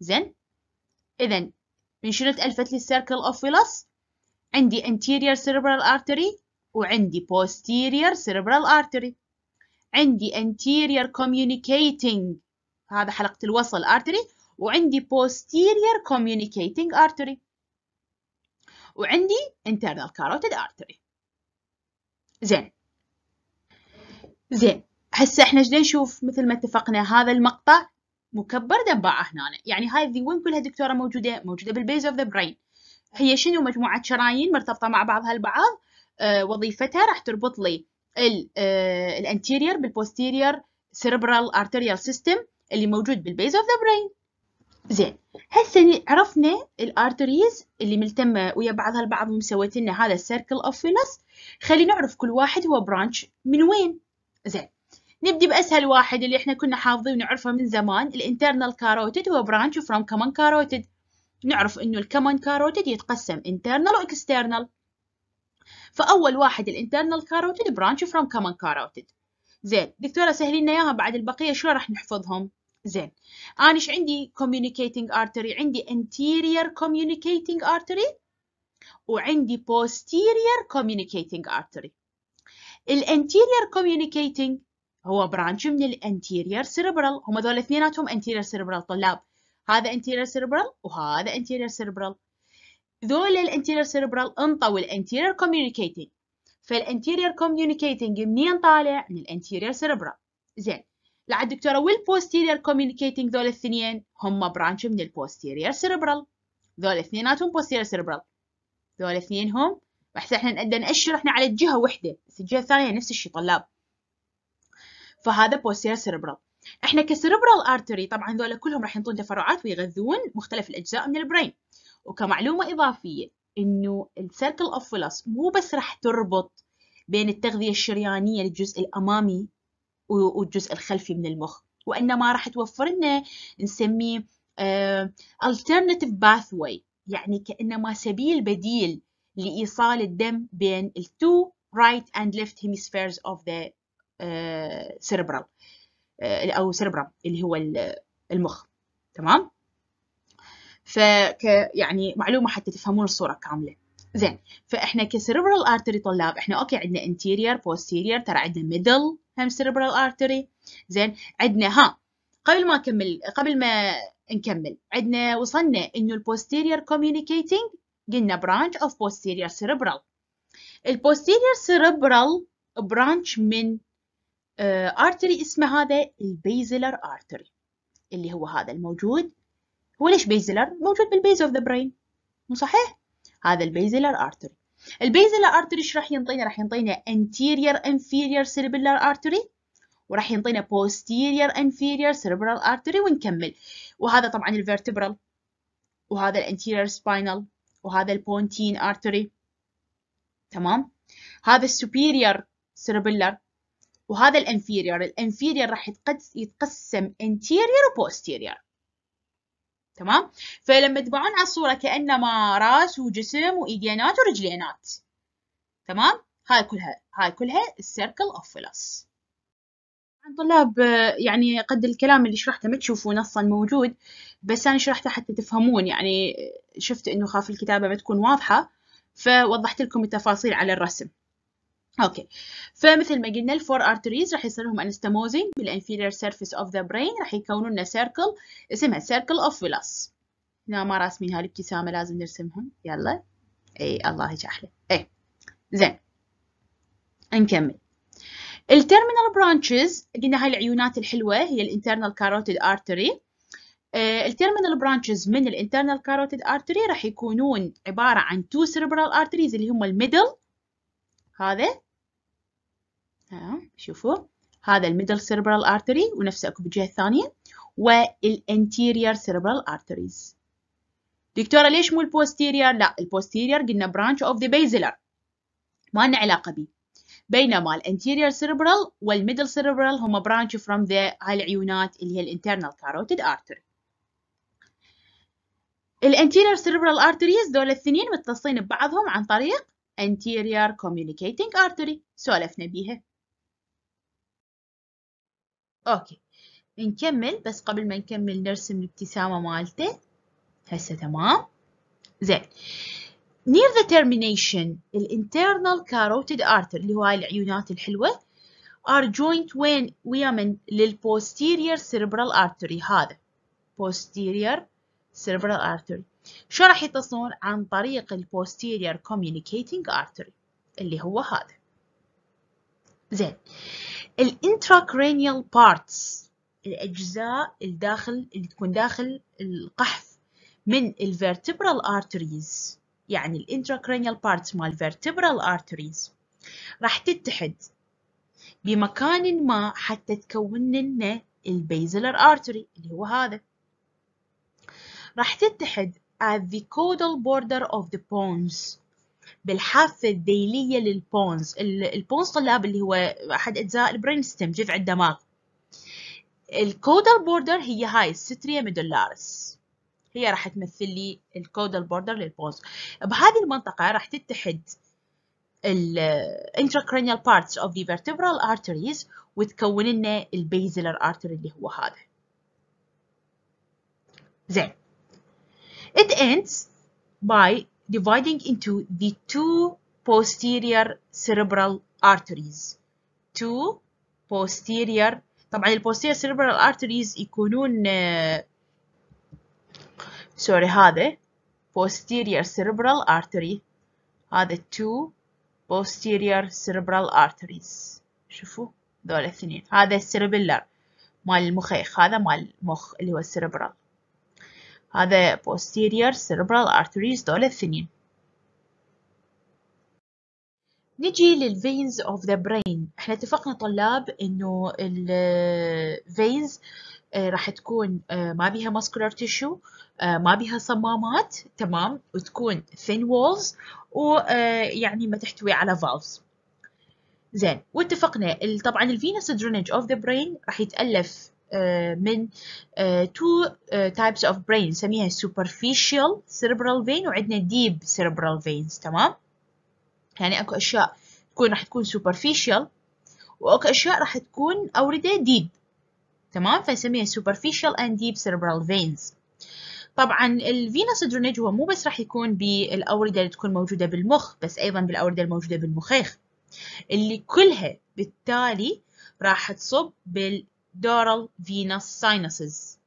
زين إذا من شنو تألفت لي circle of Willis عندي anterior cerebral artery وعندي posterior cerebral artery عندي anterior communicating هذا حلقة الوصل artery وعندي posterior communicating artery وعندي internal carotid artery زين زين هسه احنا ايش نشوف مثل ما اتفقنا هذا المقطع مكبر دباعة هنا يعني هاي وين كلها دكتورة موجودة موجودة بالبيز اوف ذا برين هي شنو مجموعة شرايين مرتبطة مع بعضها البعض آه، وظيفتها راح تربط لي الانتيرير بالبوستيرير سيربرال ارتيريال سيستم اللي موجود بالبيز اوف ذا برين زين هسه عرفنا الارتريز اللي ملتمه ويا بعضها البعض ومسويت لنا هذا السيركل اوف فيلس خلينا نعرف كل واحد هو برانش من وين زين نبدي بأسهل واحد اللي إحنا كنا حافظين ونعرفه من زمان الانترنال كاروتيد هو برانش فروم كمان كاروتيد نعرف إنه الكمان كاروتيد يتقسم internal وإكسترنال فأول واحد الانترنال كاروتيد برانش فروم كمان كاروتيد زين دكتورة سهلي لنا إياها بعد البقية شو راح نحفظهم زين أنا إيش عندي communicating artery عندي anterior communicating artery وعندي posterior communicating artery الانتيرير communicating هو برانش من الانتيرير سيربرال هم دول اثنيناتهم انتيرير سيربرال طلاب هذا انتيرير سيربرال وهذا انتيرير سيربرال ذول الانتيرير سيربرال انطوا الانتيرير كوميونيكيتنج فالانتيرير كوميونيكيتنج منين طالع من الانتيرير سيربرال زين لا الدكتوره والبوستيرير كوميونيكيتنج ذول الاثنين هم برانش من البوستيرير سيربرال ذول اثنيناتهم بوستيرير سيربرال ذول اثنين هم بحيث احنا نقدر نأشر احنا على الجهه وحده بس الجهه الثانيه نفس الشيء طلاب فهذا بوستير سيربرال احنا كسيربرال ارتري طبعا ذولا كلهم راح ينطون تفرعات ويغذون مختلف الاجزاء من البرين وكمعلومه اضافيه انه السيركل اوف فلس مو بس راح تربط بين التغذيه الشريانيه للجزء الامامي والجزء الخلفي من المخ وانما راح توفر لنا نسميه آه، alternative pathway يعني كانما سبيل بديل لايصال الدم بين التو right and left hemispheres of the سيربرال آه، آه، او سيربرام اللي هو المخ تمام ف يعني معلومه حتى تفهمون الصوره كامله زين فاحنا كسيربرال ارتري طلاب احنا اوكي عندنا انتيرير بوستيرير ترى عندنا ميدل هم سيربرال ارتري زين عندنا ها قبل ما اكمل قبل ما نكمل عندنا وصلنا انه البوستيرير كوميونيكيتنج قلنا برانش اوف بوستيرير سيربرال البوستيرير سيربرال برانش من آه، ارتري اسمه هذا البيزلر ارتري اللي هو هذا الموجود هو ليش بيزلر موجود بالبيز اوف ذا برين مو صحيح هذا البيزلر ارتري البيزلر ارتري ايش راح ينطينا راح ينطينا anterior inferior cerebellar artery وراح ينطينا posterior inferior cerebral artery ونكمل وهذا طبعا الفيرتبرال وهذا الانتيرير سباينال وهذا البونتين ارتري تمام هذا السوبيرير سيربلر وهذا الانفيرير الانفيرير راح يتقسم انتيرير وبوستيرير تمام فلما تبعون على الصورة كأنما راس وجسم وإيدينات ورجلينات تمام هاي كلها هاي كلها السيركل اوف فيلس طلاب يعني قد الكلام اللي شرحته ما تشوفون نصا موجود بس انا شرحته حتى تفهمون يعني شفت انه خاف الكتابه ما تكون واضحه فوضحت لكم التفاصيل على الرسم اوكي فمثل ما قلنا الفور ارتريز راح يصير لهم انستموزنج بالانفيرير سيرفيس اوف ذا برين راح يكونوا لنا سيركل اسمها سيركل اوف فيلاس هنا ما راسمين هالابتسامه لازم نرسمهم يلا اي الله يجعله اي زين نكمل الترمينال برانشز قلنا هاي العيونات الحلوه هي الانترنال كاروتيد ارتري الترمينال برانشز من الانترنال كاروتيد ارتري راح يكونون عباره عن تو سيربرال ارتريز اللي هم الميدل هذا تمام شوفوا هذا الميدل سيربرال ارتري ونفسه اكو بالجهه الثانيه والانتيرير سيربرال ارتريز دكتوره ليش مو البوستيرير لا البوستيرير قلنا برانش اوف ذا بيزلر ما لنا علاقه به بينما الانتيرير سيربرال والميدل سيربرال هم برانش فروم ذا هاي العيونات اللي هي الانترنال كاروتيد ارتري الانتيرير سيربرال ارتريز دول الاثنين متصلين ببعضهم عن طريق anterior communicating artery سولفنا بيها اوكي نكمل بس قبل ما نكمل نرسم الابتسامة مالته هسه تمام زين near the termination internal carotid artery اللي هو هاي العيونات الحلوة are joint وين ويا من للposterior cerebral artery هذا posterior cerebral artery شو راح يتصلون عن طريق posterior communicating artery اللي هو هذا زين الانتراكرينيال بارتس الأجزاء الداخل اللي تكون داخل القحف من الفيرتبرال ارتريز يعني الانتراكرينيال بارتس مال الفيرتبرال ارتريز راح تتحد بمكان ما حتى تكون لنا البيزلر ارتري اللي هو هذا راح تتحد at the caudal border of the pons بالحافه الذيليه للبونز البونز طلاب اللي هو احد اجزاء البرين ستيم جذع الدماغ الكودال بوردر هي هاي الستريا ميدولارس هي راح تمثل لي الكودال بوردر للبونز بهذه المنطقه راح تتحد ال intracranial parts of the vertebral arteries وتكون لنا البيزلر artery اللي هو هذا زين it ends by dividing into the two posterior cerebral arteries two posterior طبعا ال posterior cerebral arteries يكونون سوري هذا posterior cerebral artery هذا two posterior cerebral arteries شوفوا دول الاثنين هذا cerebellar مال المخيخ هذا مال المخ اللي هو cerebral هذا posterior cerebral arteries دول الثنين نجي للveins of the brain احنا اتفقنا طلاب انه الveins آه، راح تكون آه، ما بيها muscular tissue آه، ما بيها صمامات تمام وتكون thin walls ويعني ما تحتوي على valves زين واتفقنا طبعا الفينس درينج اوف ذا برين راح يتالف آه، من آه، two آه، types of brain نسميها superficial cerebral vein وعندنا deep cerebral veins تمام يعني اكو اشياء تكون راح تكون superficial واكو اشياء راح تكون اوردة deep تمام فنسميها superficial and deep cerebral veins طبعا الفينوس درينج هو مو بس راح يكون بالاورده اللي تكون موجوده بالمخ بس ايضا بالاورده الموجوده بالمخيخ اللي كلها بالتالي راح تصب بال دورال فينس ساينسز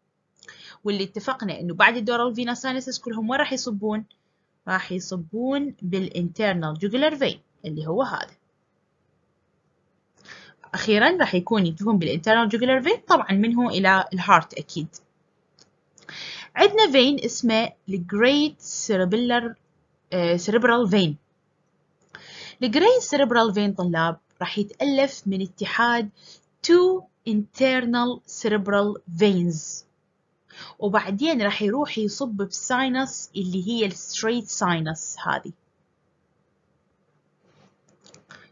واللي اتفقنا انه بعد الدورال فينس ساينسز كلهم وين راح يصبون راح يصبون بالانترنال جوجلر فين اللي هو هذا اخيرا راح يكون ينتهون بالانترنال جوجلر فين طبعا منه الى الهارت اكيد عندنا فين اسمه الجريت سربلر سيربرال فين الجريت سيربرال فين طلاب راح يتالف من اتحاد two internal cerebral veins وبعدين راح يروح يصب في sinus اللي هي straight sinus هذه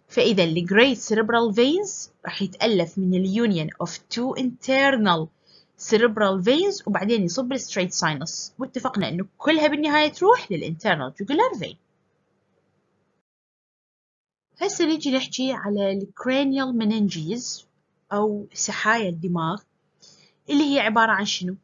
فإذا ال great cerebral veins راح يتألف من ال union of two internal cerebral veins وبعدين يصب straight sinus واتفقنا إنه كلها بالنهاية تروح لل internal jugular vein هسه نيجي نحكي على الكرانيال meninges أو سحايا الدماغ اللي هي عبارة عن شنو؟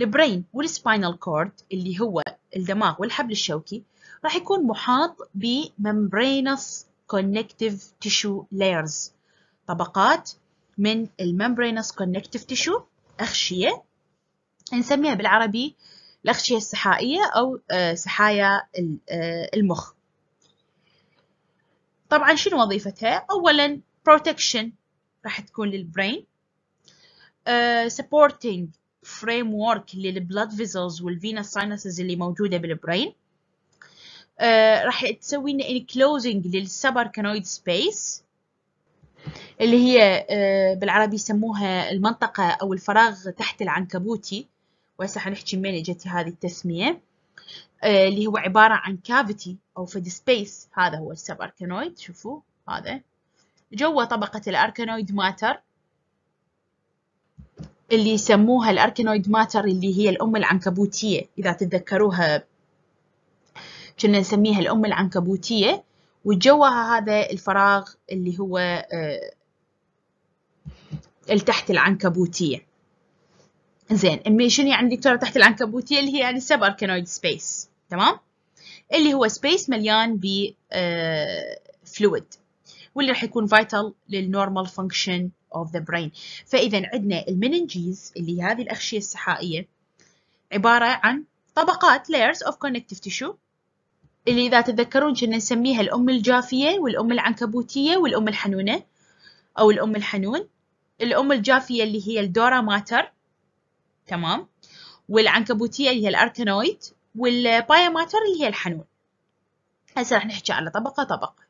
البرين والسباينال كورد اللي هو الدماغ والحبل الشوكي راح يكون محاط بممبرينس كونكتيف تيشو لايرز طبقات من الممبرينس كونكتيف تيشو أغشية نسميها بالعربي الأغشية السحائية أو آه، سحايا آه، المخ طبعا شنو وظيفتها؟ أولا بروتكشن راح تكون للبرين سبورتنج فريم ورك للبلاد فيزلز والفينس ساينسز اللي موجوده بالبرين آه، راح تسوي لنا انكلوزنج للسباركانويد سبيس اللي هي آه، بالعربي يسموها المنطقة أو الفراغ تحت العنكبوتي وهسه حنحكي منين اجت هذه التسمية آه، اللي هو عبارة عن كافيتي أو فد سبيس هذا هو السباركانويد شوفوا هذا جوا طبقة الأركانويد ماتر اللي يسموها الأركانويد ماتر اللي هي الأم العنكبوتية إذا تتذكروها كنا نسميها الأم العنكبوتية وجوها هذا الفراغ اللي هو آه، تحت العنكبوتية زين امي شنو يعني دكتوره تحت العنكبوتيه اللي هي يعني سب اركانويد سبيس تمام اللي هو سبيس مليان بفلويد آه واللي راح يكون vital للnormal function of the brain فإذا عندنا المننجيز اللي هي هذه الأغشية السحائية عبارة عن طبقات layers of connective tissue اللي إذا تتذكرون كنا نسميها الأم الجافية والأم العنكبوتية والأم الحنونة أو الأم الحنون الأم الجافية اللي هي الدورا ماتر تمام والعنكبوتية اللي هي الأركانويد والبايا ماتر اللي هي الحنون هسه راح نحكي على طبقة طبقة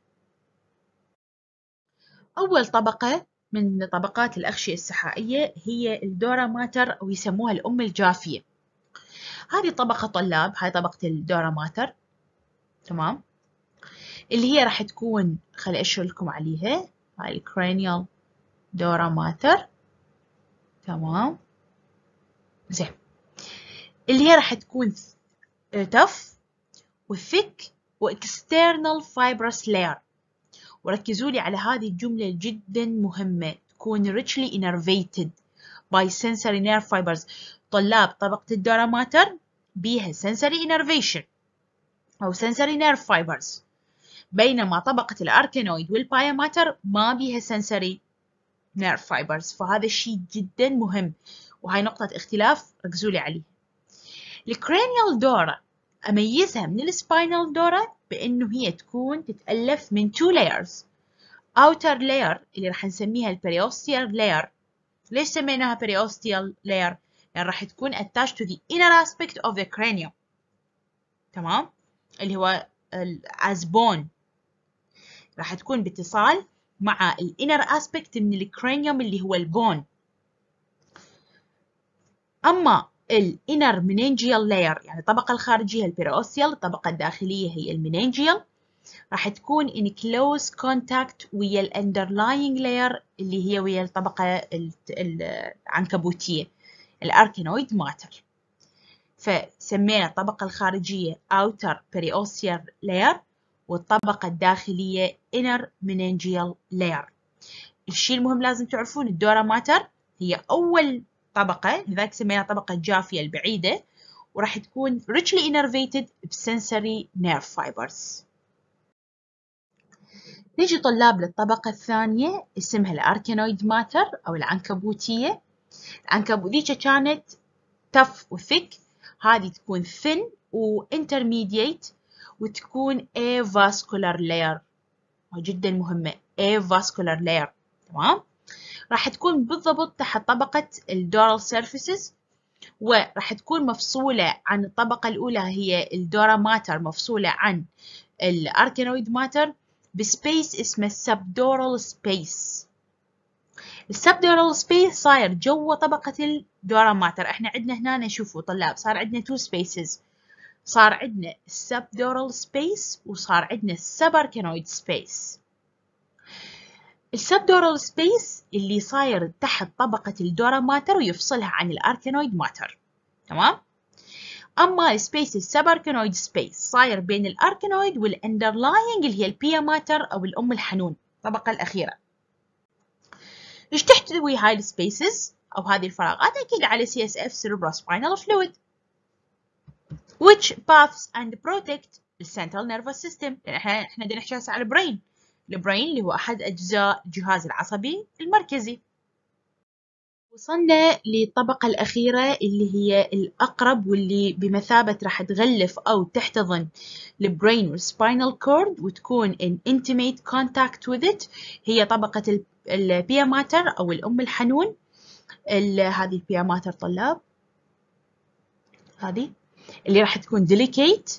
أول طبقة من طبقات الأغشية السحائية هي الدورا ماتر ويسموها الأم الجافية هذه طبقة طلاب هاي طبقة الدورا ماتر تمام اللي هي راح تكون خلي أشر لكم عليها هاي الكرانيال دورا ماتر تمام زين اللي هي راح تكون تف وثيك واكسترنال فايبرس لاير وركزوا لي على هذه الجملة جدا مهمة تكون richly innervated by sensory nerve fibers طلاب طبقة ماتر بيها sensory innervation أو sensory nerve fibers بينما طبقة الأركانويد ماتر ما بيها sensory nerve fibers فهذا الشيء جدا مهم وهاي نقطة اختلاف ركزوا لي عليها الكرينيال دورة أميزها من السباينال دورة بانه هي تكون تتالف من two layers outer layer اللي راح نسميها البريوستيال layer ليش سميناها periosteal layer لان يعني راح تكون attached to the inner aspect of the cranium تمام اللي هو as bone راح تكون باتصال مع الانر aspect من الكرانيوم اللي هو البون اما الانر meningeal لاير يعني الطبقه الخارجيه البيريوسيال الطبقه الداخليه هي meningeal راح تكون in close contact ويا الاندرلاينج لاير اللي هي ويا الطبقه العنكبوتيه الاركينويد ماتر فسمينا الطبقه الخارجيه outer periosteal layer والطبقه الداخليه inner meningeal layer الشيء المهم لازم تعرفون الدورا ماتر هي اول طبقة لذلك سميناها طبقة جافية البعيدة وراح تكون richly innervated بsensory nerve fibers نجي طلاب للطبقة الثانية اسمها الأركانويد ماتر أو العنكبوتية العنكبوتية كانت tough وثيك هذه تكون thin وintermediate وتكون avascular layer جدا مهمة avascular layer تمام راح تكون بالضبط تحت طبقة الدورال سيرفيسز وراح تكون مفصولة عن الطبقة الأولى هي الدورا ماتر مفصولة عن الأركانويد ماتر بسبيس اسمه السبدورال سبيس السبدورال سبيس صاير جوا طبقة الدورا ماتر احنا عندنا هنا نشوفه طلاب صار عندنا تو سبيسز صار عندنا السبدورال سبيس وصار عندنا السبركانويد سبيس السبدورال سبيس اللي صاير تحت طبقة الدورا ماتر ويفصلها عن الأركينويد ماتر تمام؟ أما سبيس السباركانويد سبيس صاير بين الأركينويد والأندرلاينج اللي هي البيا ماتر أو الأم الحنون الطبقة الأخيرة إيش تحتوي هاي السبيسز أو هذه الفراغات أكيد على CSF cerebrospinal fluid which paths and protect the central nervous system يعني إحنا إحنا نحكي هسه على البرين البرين اللي هو أحد أجزاء الجهاز العصبي المركزي وصلنا للطبقة الأخيرة اللي هي الأقرب واللي بمثابة راح تغلف أو تحتضن البرين والسباينال كورد وتكون in intimate contact with it هي طبقة البيا ماتر أو الأم الحنون هذه البيا ماتر طلاب هذه اللي راح تكون delicate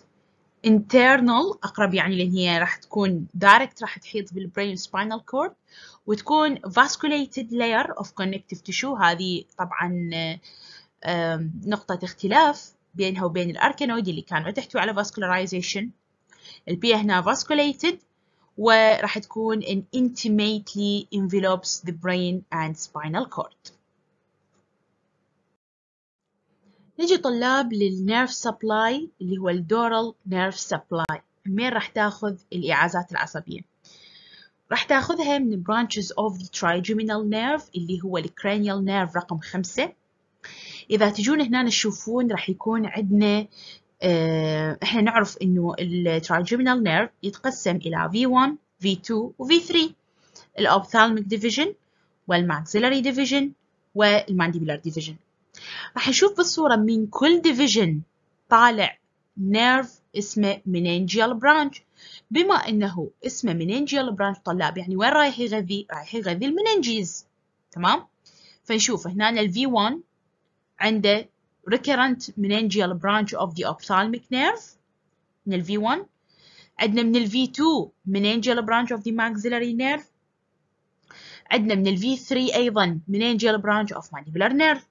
internal اقرب يعني لان هي راح تكون direct راح تحيط بالبرين spinal cord وتكون vasculated layer of connective tissue هذه طبعا نقطة اختلاف بينها وبين الاركانويد اللي كانوا تحتوي على vascularization البيئة هنا vasculated وراح تكون intimately envelops the brain and spinal cord نجي طلاب للنيرف سبلاي اللي هو الدورال نيرف سبلاي مين راح تاخذ الإعازات العصبية راح تاخذها من branches of the trigeminal nerve اللي هو الكرانيال نيرف رقم خمسة إذا تجون هنا تشوفون راح يكون عندنا اه احنا نعرف انه الترايجيمينال نيرف يتقسم الى V1 V2 و V3 الأوبثالميك ديفيجن والماكسيلاري ديفيجن والمانديبولار ديفيجن راح نشوف بالصورة من كل ديفيجن طالع نيرف اسمه منينجيال برانش بما انه اسمه منينجيال برانش طلاب يعني وين رايح يغذي؟ رايح يغذي المنينجيز تمام؟ فنشوف هنا v 1 عنده recurrent meningeal branch of the ophthalmic nerve من ال V1 عندنا من ال V2 meningeal branch of the maxillary nerve عندنا من ال V3 أيضا meningeal branch of mandibular nerve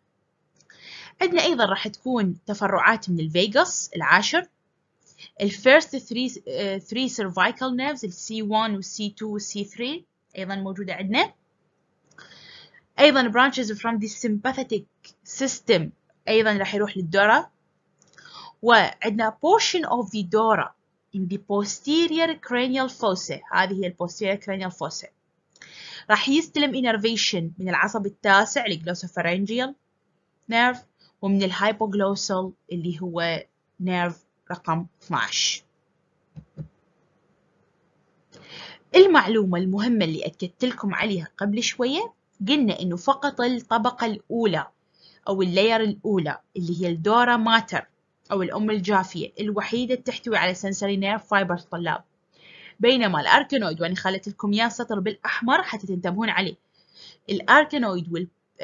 عندنا أيضا راح تكون تفرعات من الفيجاس العاشر الفيرست ثري ثري سيرفايكال نيرفز السي 1 والسي 2 والسي 3 أيضا موجودة عندنا أيضا branches from the sympathetic system أيضا راح يروح للدورة وعندنا portion of the دورة in the posterior cranial fossa هذه هي posterior cranial fossa راح يستلم innervation من العصب التاسع الجلوسوفرنجيال nerve ومن الهايبوجلوسال اللي هو نيرف رقم 12 المعلومة المهمة اللي أكدت لكم عليها قبل شوية قلنا إنه فقط الطبقة الأولى أو اللاير الأولى اللي هي الدورا ماتر أو الأم الجافية الوحيدة تحتوي على سنسري نيرف فايبر طلاب بينما الأركانويد وأنا خليت لكم إياه سطر بالأحمر حتى تنتبهون عليه الأركانويد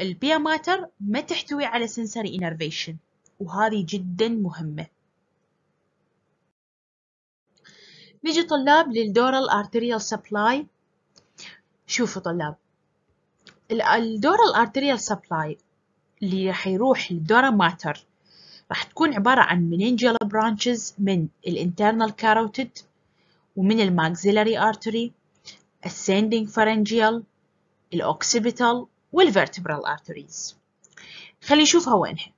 البيا ماتر ما تحتوي على sensory innervation وهذه جدا مهمة نجي طلاب للدورال arterial سبلاي شوفوا طلاب الدورال arterial سبلاي اللي راح يروح للدورا ماتر راح تكون عبارة عن meningeal branches من الانترنال كاروتيد ومن الماكسيلاري artery ascending pharyngeal الأوكسيبيتال والvertebral arteries خلي نشوفها وينها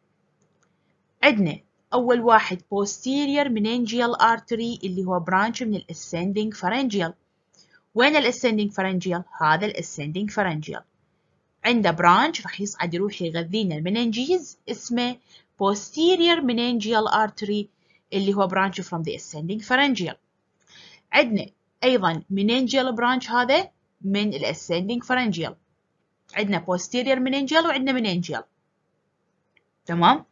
عندنا أول واحد posterior meningeal artery اللي هو برانش من ال ascending pharyngeal وين ال ascending pharyngeal؟ هذا ال ascending pharyngeal عنده برانش راح يصعد يروح يغذينا المننجيز اسمه posterior meningeal artery اللي هو برانش from the ascending pharyngeal عندنا أيضا meningeal برانش هذا من ال ascending pharyngeal عندنا posterior meningeal وعندنا meningeal تمام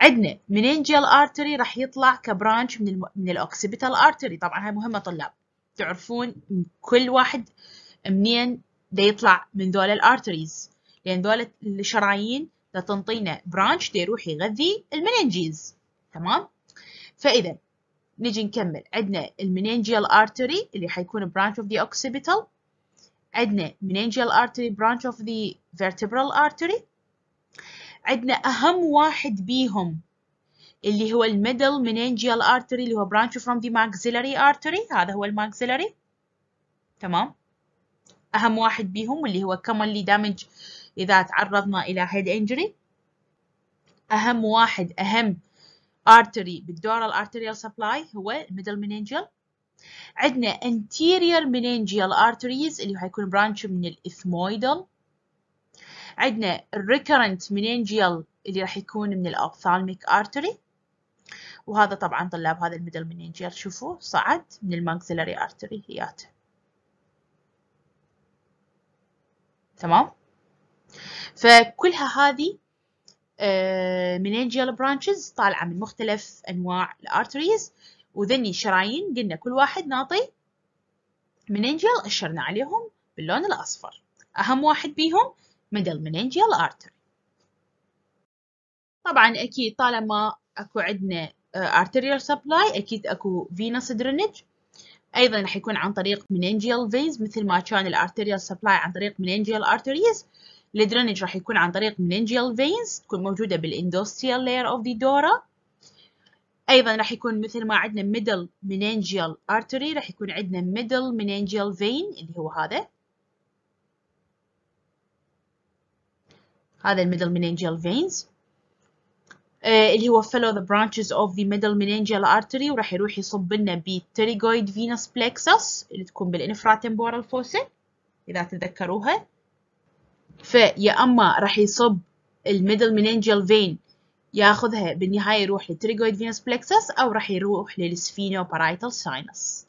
عندنا meningeal artery راح يطلع كبرانش من من الاوكسيبيتال artery طبعا هاي مهمه طلاب تعرفون كل واحد منين دا يطلع من ذول الارتريز لان ذول الشرايين دا تنطينا برانش دا يروح يغذي المننجيز تمام فاذا نجي نكمل عندنا المننجيال ارتري اللي حيكون برانش اوف ذا اوكسيبيتال عندنا meningeal artery branch of the vertebral artery عندنا أهم واحد بيهم اللي هو الميدل meningeal artery اللي هو branch from the maxillary artery هذا هو الماكسيلاري تمام أهم واحد بيهم واللي هو commonly damage إذا تعرضنا إلى head injury أهم واحد أهم artery بالدورال arterial supply هو middle meningeal عندنا anterior meningeal arteries اللي هيكون برانش من الإثمويدل عندنا recurrent meningeal اللي راح يكون من الophthalmic artery وهذا طبعا طلاب هذا الميدل منينجيال شوفوا صعد من المانكسلري ارتري هياته تمام فكلها هذه منينجيال آه، برانشز طالعه من مختلف انواع الارتريز وذني شرايين قلنا كل واحد نعطي منينجيال أشرنا عليهم باللون الأصفر أهم واحد بيهم ميدل منينجيال أرتري طبعا أكيد طالما أكو عندنا آه، arterial supply أكيد أكو venous drainage أيضا راح يكون عن طريق منينجيال veins مثل ما كان الارتريال supply عن طريق منينجيال arteries الدرينج راح يكون عن طريق منينجيال veins تكون موجودة بالاندوستيال layer of the دورا أيضا راح يكون مثل ما عندنا middle meningeal artery راح يكون عندنا middle meningeal vein اللي هو هذا هذا الميدل meningeal veins آه، اللي هو follow the branches of the middle meningeal artery وراح يروح يصب لنا بالتريجويد فينوس plexus اللي تكون بالانفراتمبورال فوسا إذا تتذكروها فيا أما راح يصب الميدل meningeal vein ياخذها بالنهاية يروح للتريجويد فينوس بلكسس أو راح يروح للسفينو بارايتال ساينس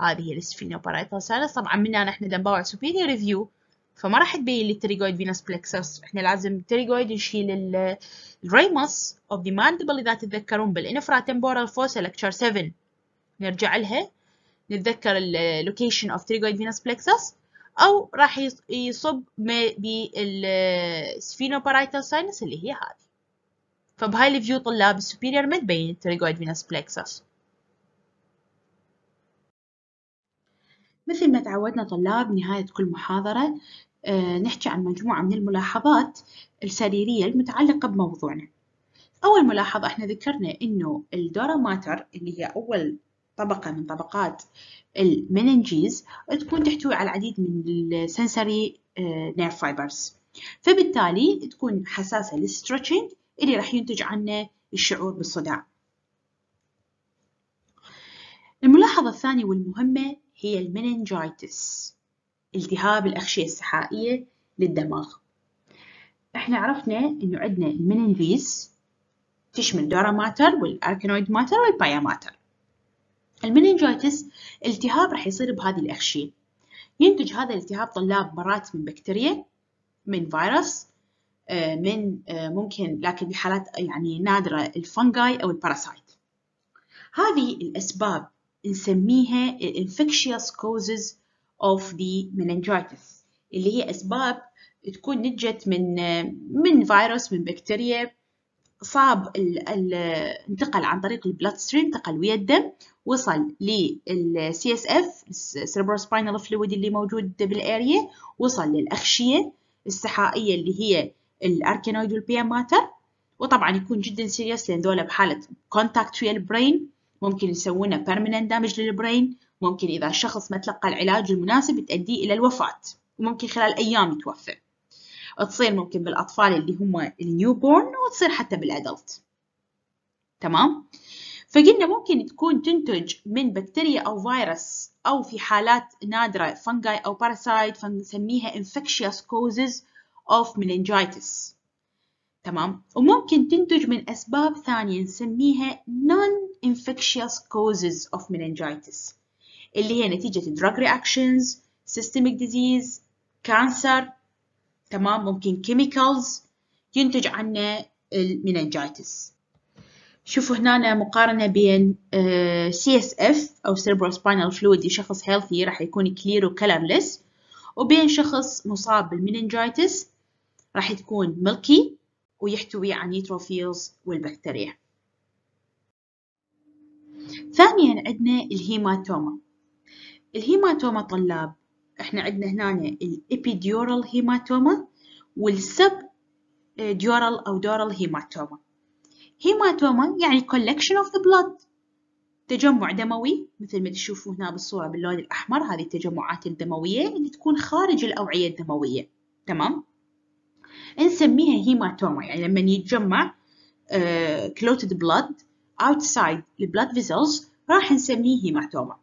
هذه هي السفينو بارايتال ساينس طبعا من منا نحن نبوع سوبيريور ريفيو فما راح تبين لي التريجويد فينوس بلكسس احنا لازم التريجويد نشيل الريموس اوف ذا ماندبل اذا تتذكرون بالانفرا تمبورال فوسا لكتشر 7 نرجع لها نتذكر اللوكيشن اوف تريجويد فينوس بلكسس او راح يصب بالسفينو بارايتال ساينس اللي هي هذه فبهاي الفيو طلاب السوبيرير ما تبين التريجويد فينس بلكسس مثل ما تعودنا طلاب نهاية كل محاضرة آه، نحكي عن مجموعة من الملاحظات السريرية المتعلقة بموضوعنا أول ملاحظة احنا ذكرنا إنه الدورا ماتر اللي هي أول طبقة من طبقات المننجيز تكون تحتوي على العديد من السنسري نير آه، فايبرز فبالتالي تكون حساسة للستريتشنج اللي راح ينتج عنه الشعور بالصداع الملاحظة الثانية والمهمة هي المننجايتس التهاب الأغشية السحائية للدماغ احنا عرفنا انه عندنا المننجيز تشمل دورا ماتر والاركنويد ماتر والبايا ماتر المننجايتس التهاب راح يصير بهذه الأغشية ينتج هذا الالتهاب طلاب مرات من بكتيريا من فيروس آه، من آه، ممكن لكن بحالات يعني نادرة الفنجاي أو الباراسايت هذه الأسباب نسميها infectious causes of the meningitis اللي هي أسباب تكون نتجت من من فيروس من بكتيريا صاب ال ال انتقل عن طريق البلاد ستريم انتقل ويا الدم وصل لل CSF cerebrospinal fluid اللي موجود بالاريا وصل للاغشيه السحائيه اللي هي الاركينويد والبي ام ماتر وطبعا يكون جدا سيريس لان ذولا بحاله كونتاكت ويا البرين ممكن يسوون بيرمننت دامج للبرين ممكن اذا الشخص ما تلقى العلاج المناسب تؤدي الى الوفاه وممكن خلال ايام يتوفى تصير ممكن بالاطفال اللي هم النيو بورن وتصير حتى بالادلت تمام فقلنا ممكن تكون تنتج من بكتيريا او فيروس او في حالات نادره فنجاي او باراسايت فنسميها infectious causes of meningitis تمام وممكن تنتج من أسباب ثانية نسميها non-infectious causes of meningitis اللي هي نتيجة drug reactions systemic disease cancer تمام ممكن chemicals ينتج عنا المننجايتس شوفوا هنا مقارنة بين CSF أو cerebrospinal fluid لشخص healthy راح يكون clear و colorless وبين شخص مصاب بالمننجايتس راح تكون ملكي ويحتوي على نيتروفيلز والبكتيريا ثانيا عندنا الهيماتوما الهيماتوما طلاب احنا عندنا هنا الابيديورال هيماتوما والسب ديورال او دورال هيماتوما هيماتوما يعني collection of the blood تجمع دموي مثل ما تشوفوا هنا بالصورة باللون الأحمر هذه التجمعات الدموية اللي تكون خارج الأوعية الدموية تمام نسميها هيماتوما يعني لما يتجمع كلوتد آه، بلاد outside البلاد فيزلز راح نسميه هيماتوما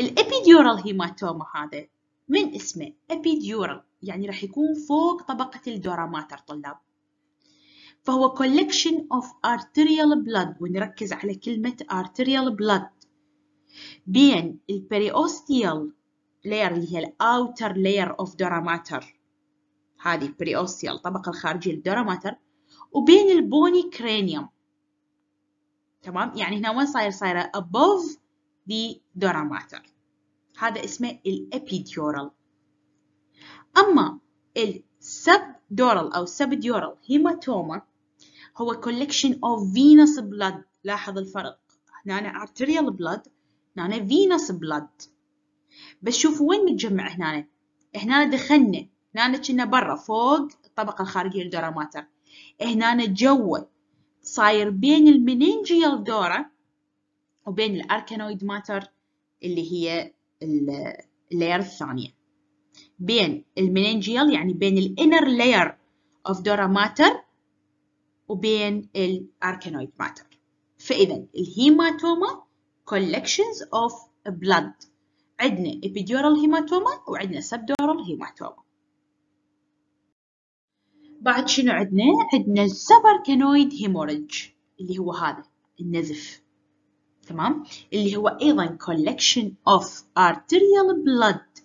الابيديورال هيماتوما هذا من اسمه ابيديورال يعني راح يكون فوق طبقة الدوراماتر ماتر طلاب فهو collection of arterial blood ونركز على كلمة arterial blood بين periosteal layer اللي هي الأوتر layer of dura mater هذه البريوستيا الطبقة الخارجية للدوراماتر وبين البوني كرانيوم تمام يعني هنا وين صاير صايرة above the دوراماتر هذا اسمه الابيديورال أما السب دورال أو سبديورال هيماتوما هو collection of venous blood لاحظ الفرق هنا arterial blood هنا venous blood بس شوفوا وين متجمع هنا هنا دخلنا هنا كنا برا فوق الطبقة الخارجية للدوراماتر هنا جوا صاير بين المنينجيال دورة وبين الأركانويد ماتر اللي هي اللاير الثانية بين المنينجيال يعني بين الانر لاير اوف دورا ماتر وبين الاركانويد ماتر فإذا الهيماتوما collections of blood عندنا epidural هيماتوما وعندنا subdural هيماتوما بعد شنو عندنا عندنا السبركانويد هيموريج اللي هو هذا النزف تمام اللي هو ايضا collection of arterial blood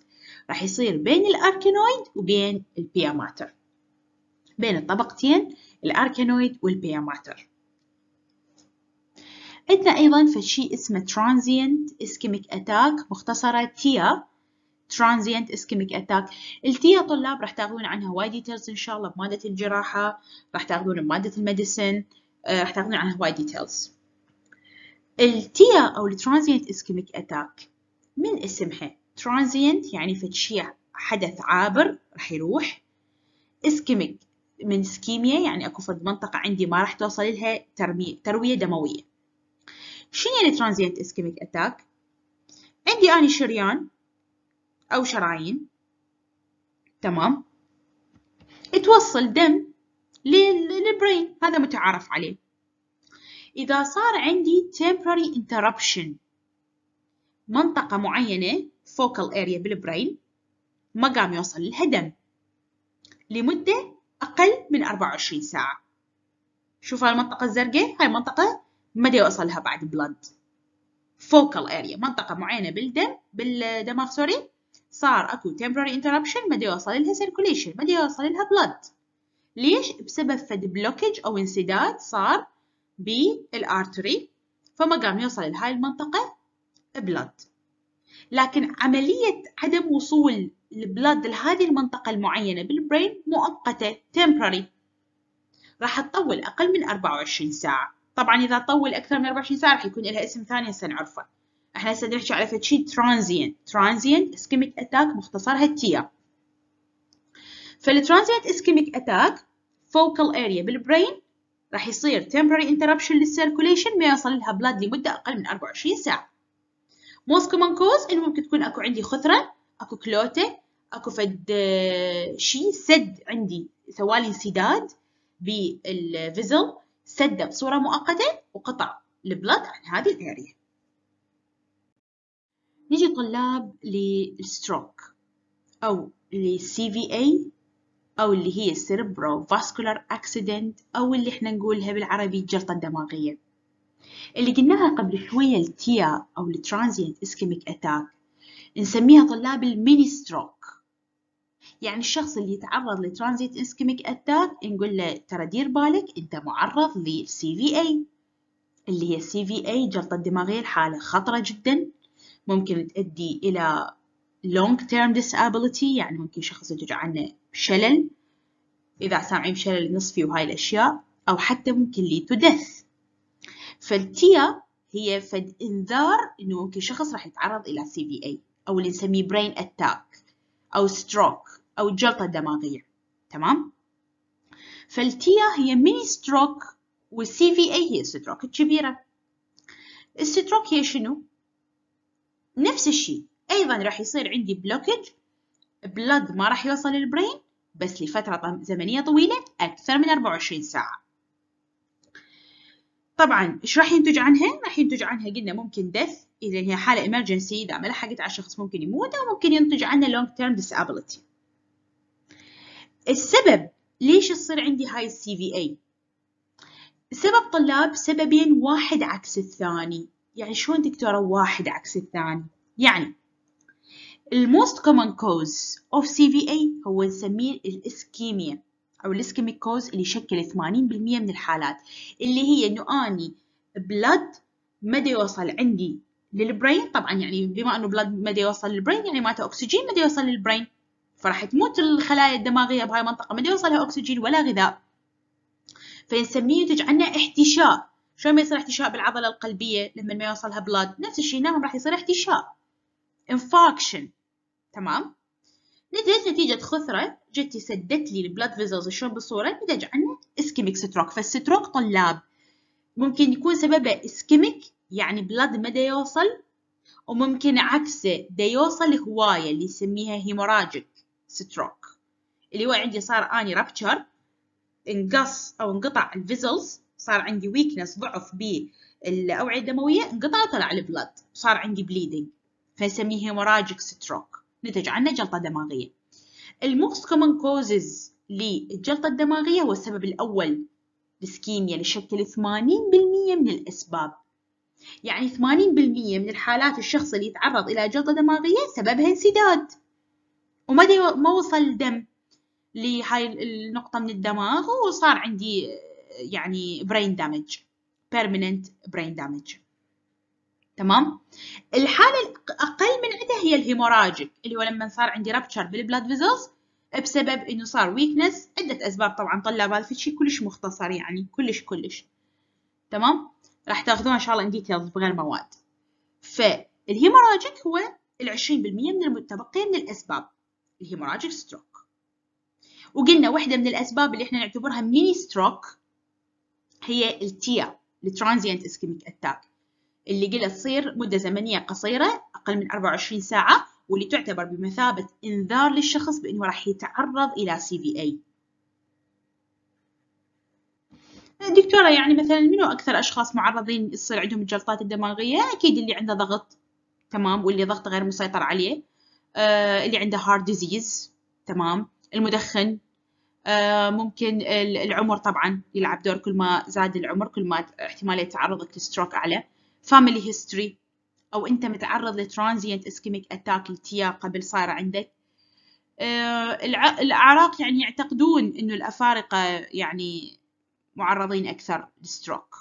راح يصير بين الاركانويد وبين البياماتر بين الطبقتين الاركانويد والبياماتر عندنا ايضا فشي اسمه transient ischemic attack مختصره تيا transient اسكيميك attack التي يا طلاب راح تاخذون عنها وايد ديتيلز ان شاء الله بماده الجراحه راح تاخذون بماده الميديسن آه، راح تاخذون عنها وايد ديتيلز التيا او الترانزيانت اسكيميك اتاك من اسمها ترانزينت يعني فد شيء حدث عابر راح يروح اسكيميك من سكيميا يعني اكو فد منطقه عندي ما راح توصل لها ترمية ترويه دمويه شنو الترانزيانت اسكيميك اتاك عندي اني شريان أو شرايين تمام توصل دم للبرين هذا متعارف عليه إذا صار عندي temporary interruption منطقة معينة focal area بالبرين ما قام يوصل لها دم لمدة أقل من 24 ساعة شوف المنطقة الزرقاء هاي منطقة ما يوصلها بعد blood focal area منطقة معينة بالدم بالدماغ سوري صار اكو temporary interruption ما يوصل لها circulation ما يوصل لها blood ليش بسبب فد بلوكج او انسداد صار بالارتري فما قام يوصل لهاي المنطقه blood لكن عمليه عدم وصول البلد لهذه المنطقه المعينه بالبرين مؤقته temporary راح تطول اقل من 24 ساعه طبعا اذا طول اكثر من 24 ساعه راح يكون لها اسم ثاني سنعرفه احنا هسه نحكي على فد شيء ترانزيان ترانزينت اسكيميك اتاك مختصرها التيا فالترانزيان اسكيميك اتاك فوكال اريا بالبرين راح يصير temporary interruption للسيركوليشن ما يصل لها بلاد لمدة أقل من 24 ساعة. most common cause إنه ممكن تكون أكو عندي خثرة، أكو كلوتة، أكو فد آه، شيء سد عندي سوالي انسداد بالفيزل سد بصورة مؤقتة وقطع البلاد عن هذه الأريا. نيجي طلاب للستروك أو للسي في اي أو اللي هي السيربرو فاسكولار أكسيدنت أو اللي احنا نقولها بالعربي الجلطة الدماغية اللي قلناها قبل شوية التيا أو الترانزيانت اسكيميك أتاك نسميها طلاب الميني ستروك يعني الشخص اللي يتعرض لترانزيت اسكيميك أتاك نقول له ترى دير بالك أنت معرض للسي في اي اللي هي السي في اي جلطة الدماغية الحالة خطرة جدا ممكن تؤدي إلى long term disability يعني ممكن شخص ينتج عنه شلل إذا سامعين شلل نصفي وهاي الأشياء أو حتى ممكن lead to death فالتيا هي فد إنذار إنه ممكن شخص راح يتعرض إلى CVA أو اللي نسميه brain attack أو stroke أو جلطة دماغية تمام؟ فالتيا هي ميني ستروك والCVA هي stroke الكبيرة الستروك هي شنو؟ نفس الشيء أيضا راح يصير عندي بلوكج بلد ما راح يوصل للبرين بس لفترة زمنية طويلة أكثر من 24 ساعة طبعا ايش راح ينتج عنها؟ راح ينتج عنها قلنا ممكن دث اذا هي حالة ايمرجنسي اذا ما لحقت على الشخص ممكن يموت او ممكن ينتج عنها لونج تيرم disability السبب ليش تصير عندي هاي السي في اي؟ سبب طلاب سببين واحد عكس الثاني يعني شلون دكتورة واحد عكس الثاني يعني الموست كومن كوز اوف سي في اي هو نسميه الاسكيميا او الاسكيميك كوز اللي يشكل 80% من الحالات اللي هي انه اني بلاد ما يوصل عندي للبرين طبعا يعني بما انه بلاد ما يوصل للبرين يعني معناته اكسجين ما يوصل للبرين فراح تموت الخلايا الدماغيه بهاي المنطقه ما يوصلها اكسجين ولا غذاء فنسميه ينتج احتشاء شلون ما يصير احتشاء بالعضلة القلبية لما ما يوصلها بلاد نفس الشيء هنا نعم راح يصير احتشاء انفاكشن تمام نتيجة نتيجة خثرة جت سدت لي البلاد فيزلز شلون بالصورة نتج عنه اسكيميك ستروك فالستروك طلاب ممكن يكون سببه اسكيميك يعني بلاد ما دا يوصل وممكن عكسه دا يوصل هواية اللي يسميها هيموراجيك ستروك اللي هو عندي صار اني رابتشر انقص او انقطع الفيزلز صار عندي ويكنس ضعف بالاوعيه الدمويه انقطع طلع البلد صار عندي بليدنج فنسميه هيموراجيك ستروك نتج عنه جلطه دماغيه الموست كومن كوزز للجلطه الدماغيه هو السبب الاول الاسكيميا اللي يعني يشكل 80% من الاسباب يعني 80% من الحالات الشخص اللي يتعرض الى جلطه دماغيه سببها انسداد وما ما وصل دم لهاي النقطة من الدماغ وصار عندي يعني برين دامج permanent برين دامج تمام الحالة الأقل من عندها هي الهيموراجيك اللي هو لما صار عندي رابتشر بالبلاد فيزلز بسبب انه صار ويكنس عدة اسباب طبعا طلاب هذا شيء كلش مختصر يعني كلش كلش تمام راح تاخذوها ان شاء الله ان ديتيلز بغير مواد فالهيموراجيك هو ال 20% من المتبقية من الاسباب الهيموراجيك ستروك وقلنا واحدة من الاسباب اللي احنا نعتبرها ميني ستروك هي التيا الترانزيانت اسكيميك اتاك اللي قلت تصير مدة زمنية قصيرة أقل من 24 ساعة واللي تعتبر بمثابة إنذار للشخص بأنه راح يتعرض إلى سي أي دكتورة يعني مثلا منو أكثر أشخاص معرضين يصير عندهم الجلطات الدماغية أكيد اللي عنده ضغط تمام واللي ضغط غير مسيطر عليه آه اللي عنده هارد ديزيز تمام المدخن آه، ممكن العمر طبعا يلعب دور كل ما زاد العمر كل ما احتمالية تعرضك لستروك أعلى family history أو أنت متعرض لترانزيانت اسكيميك أتاك التيا قبل صار عندك آه، الأعراق يعني يعتقدون أنه الأفارقة يعني معرضين أكثر للستروك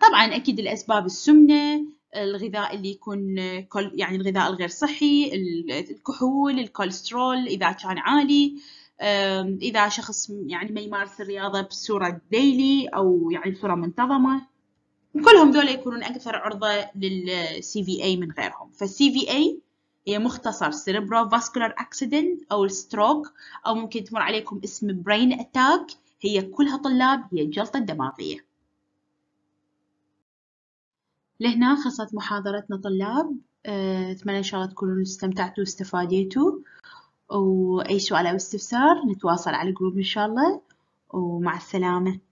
طبعا أكيد الأسباب السمنة الغذاء اللي يكون يعني الغذاء الغير صحي الكحول الكوليسترول إذا كان عالي إذا شخص يعني ما يمارس الرياضة بصورة ديلي أو يعني بصورة منتظمة كلهم دول يكونون أكثر عرضة للسي في أي من غيرهم فالسي في أي هي مختصر سيربرو فاسكولار اكسيدنت او الستروك او ممكن تمر عليكم اسم برين اتاك هي كلها طلاب هي الجلطه الدماغيه لهنا خلصت محاضرتنا طلاب آه، أتمنى إن شاء الله تكونوا استمتعتوا واستفاديتوا وأي سؤال أو استفسار نتواصل على الجروب إن شاء الله ومع السلامة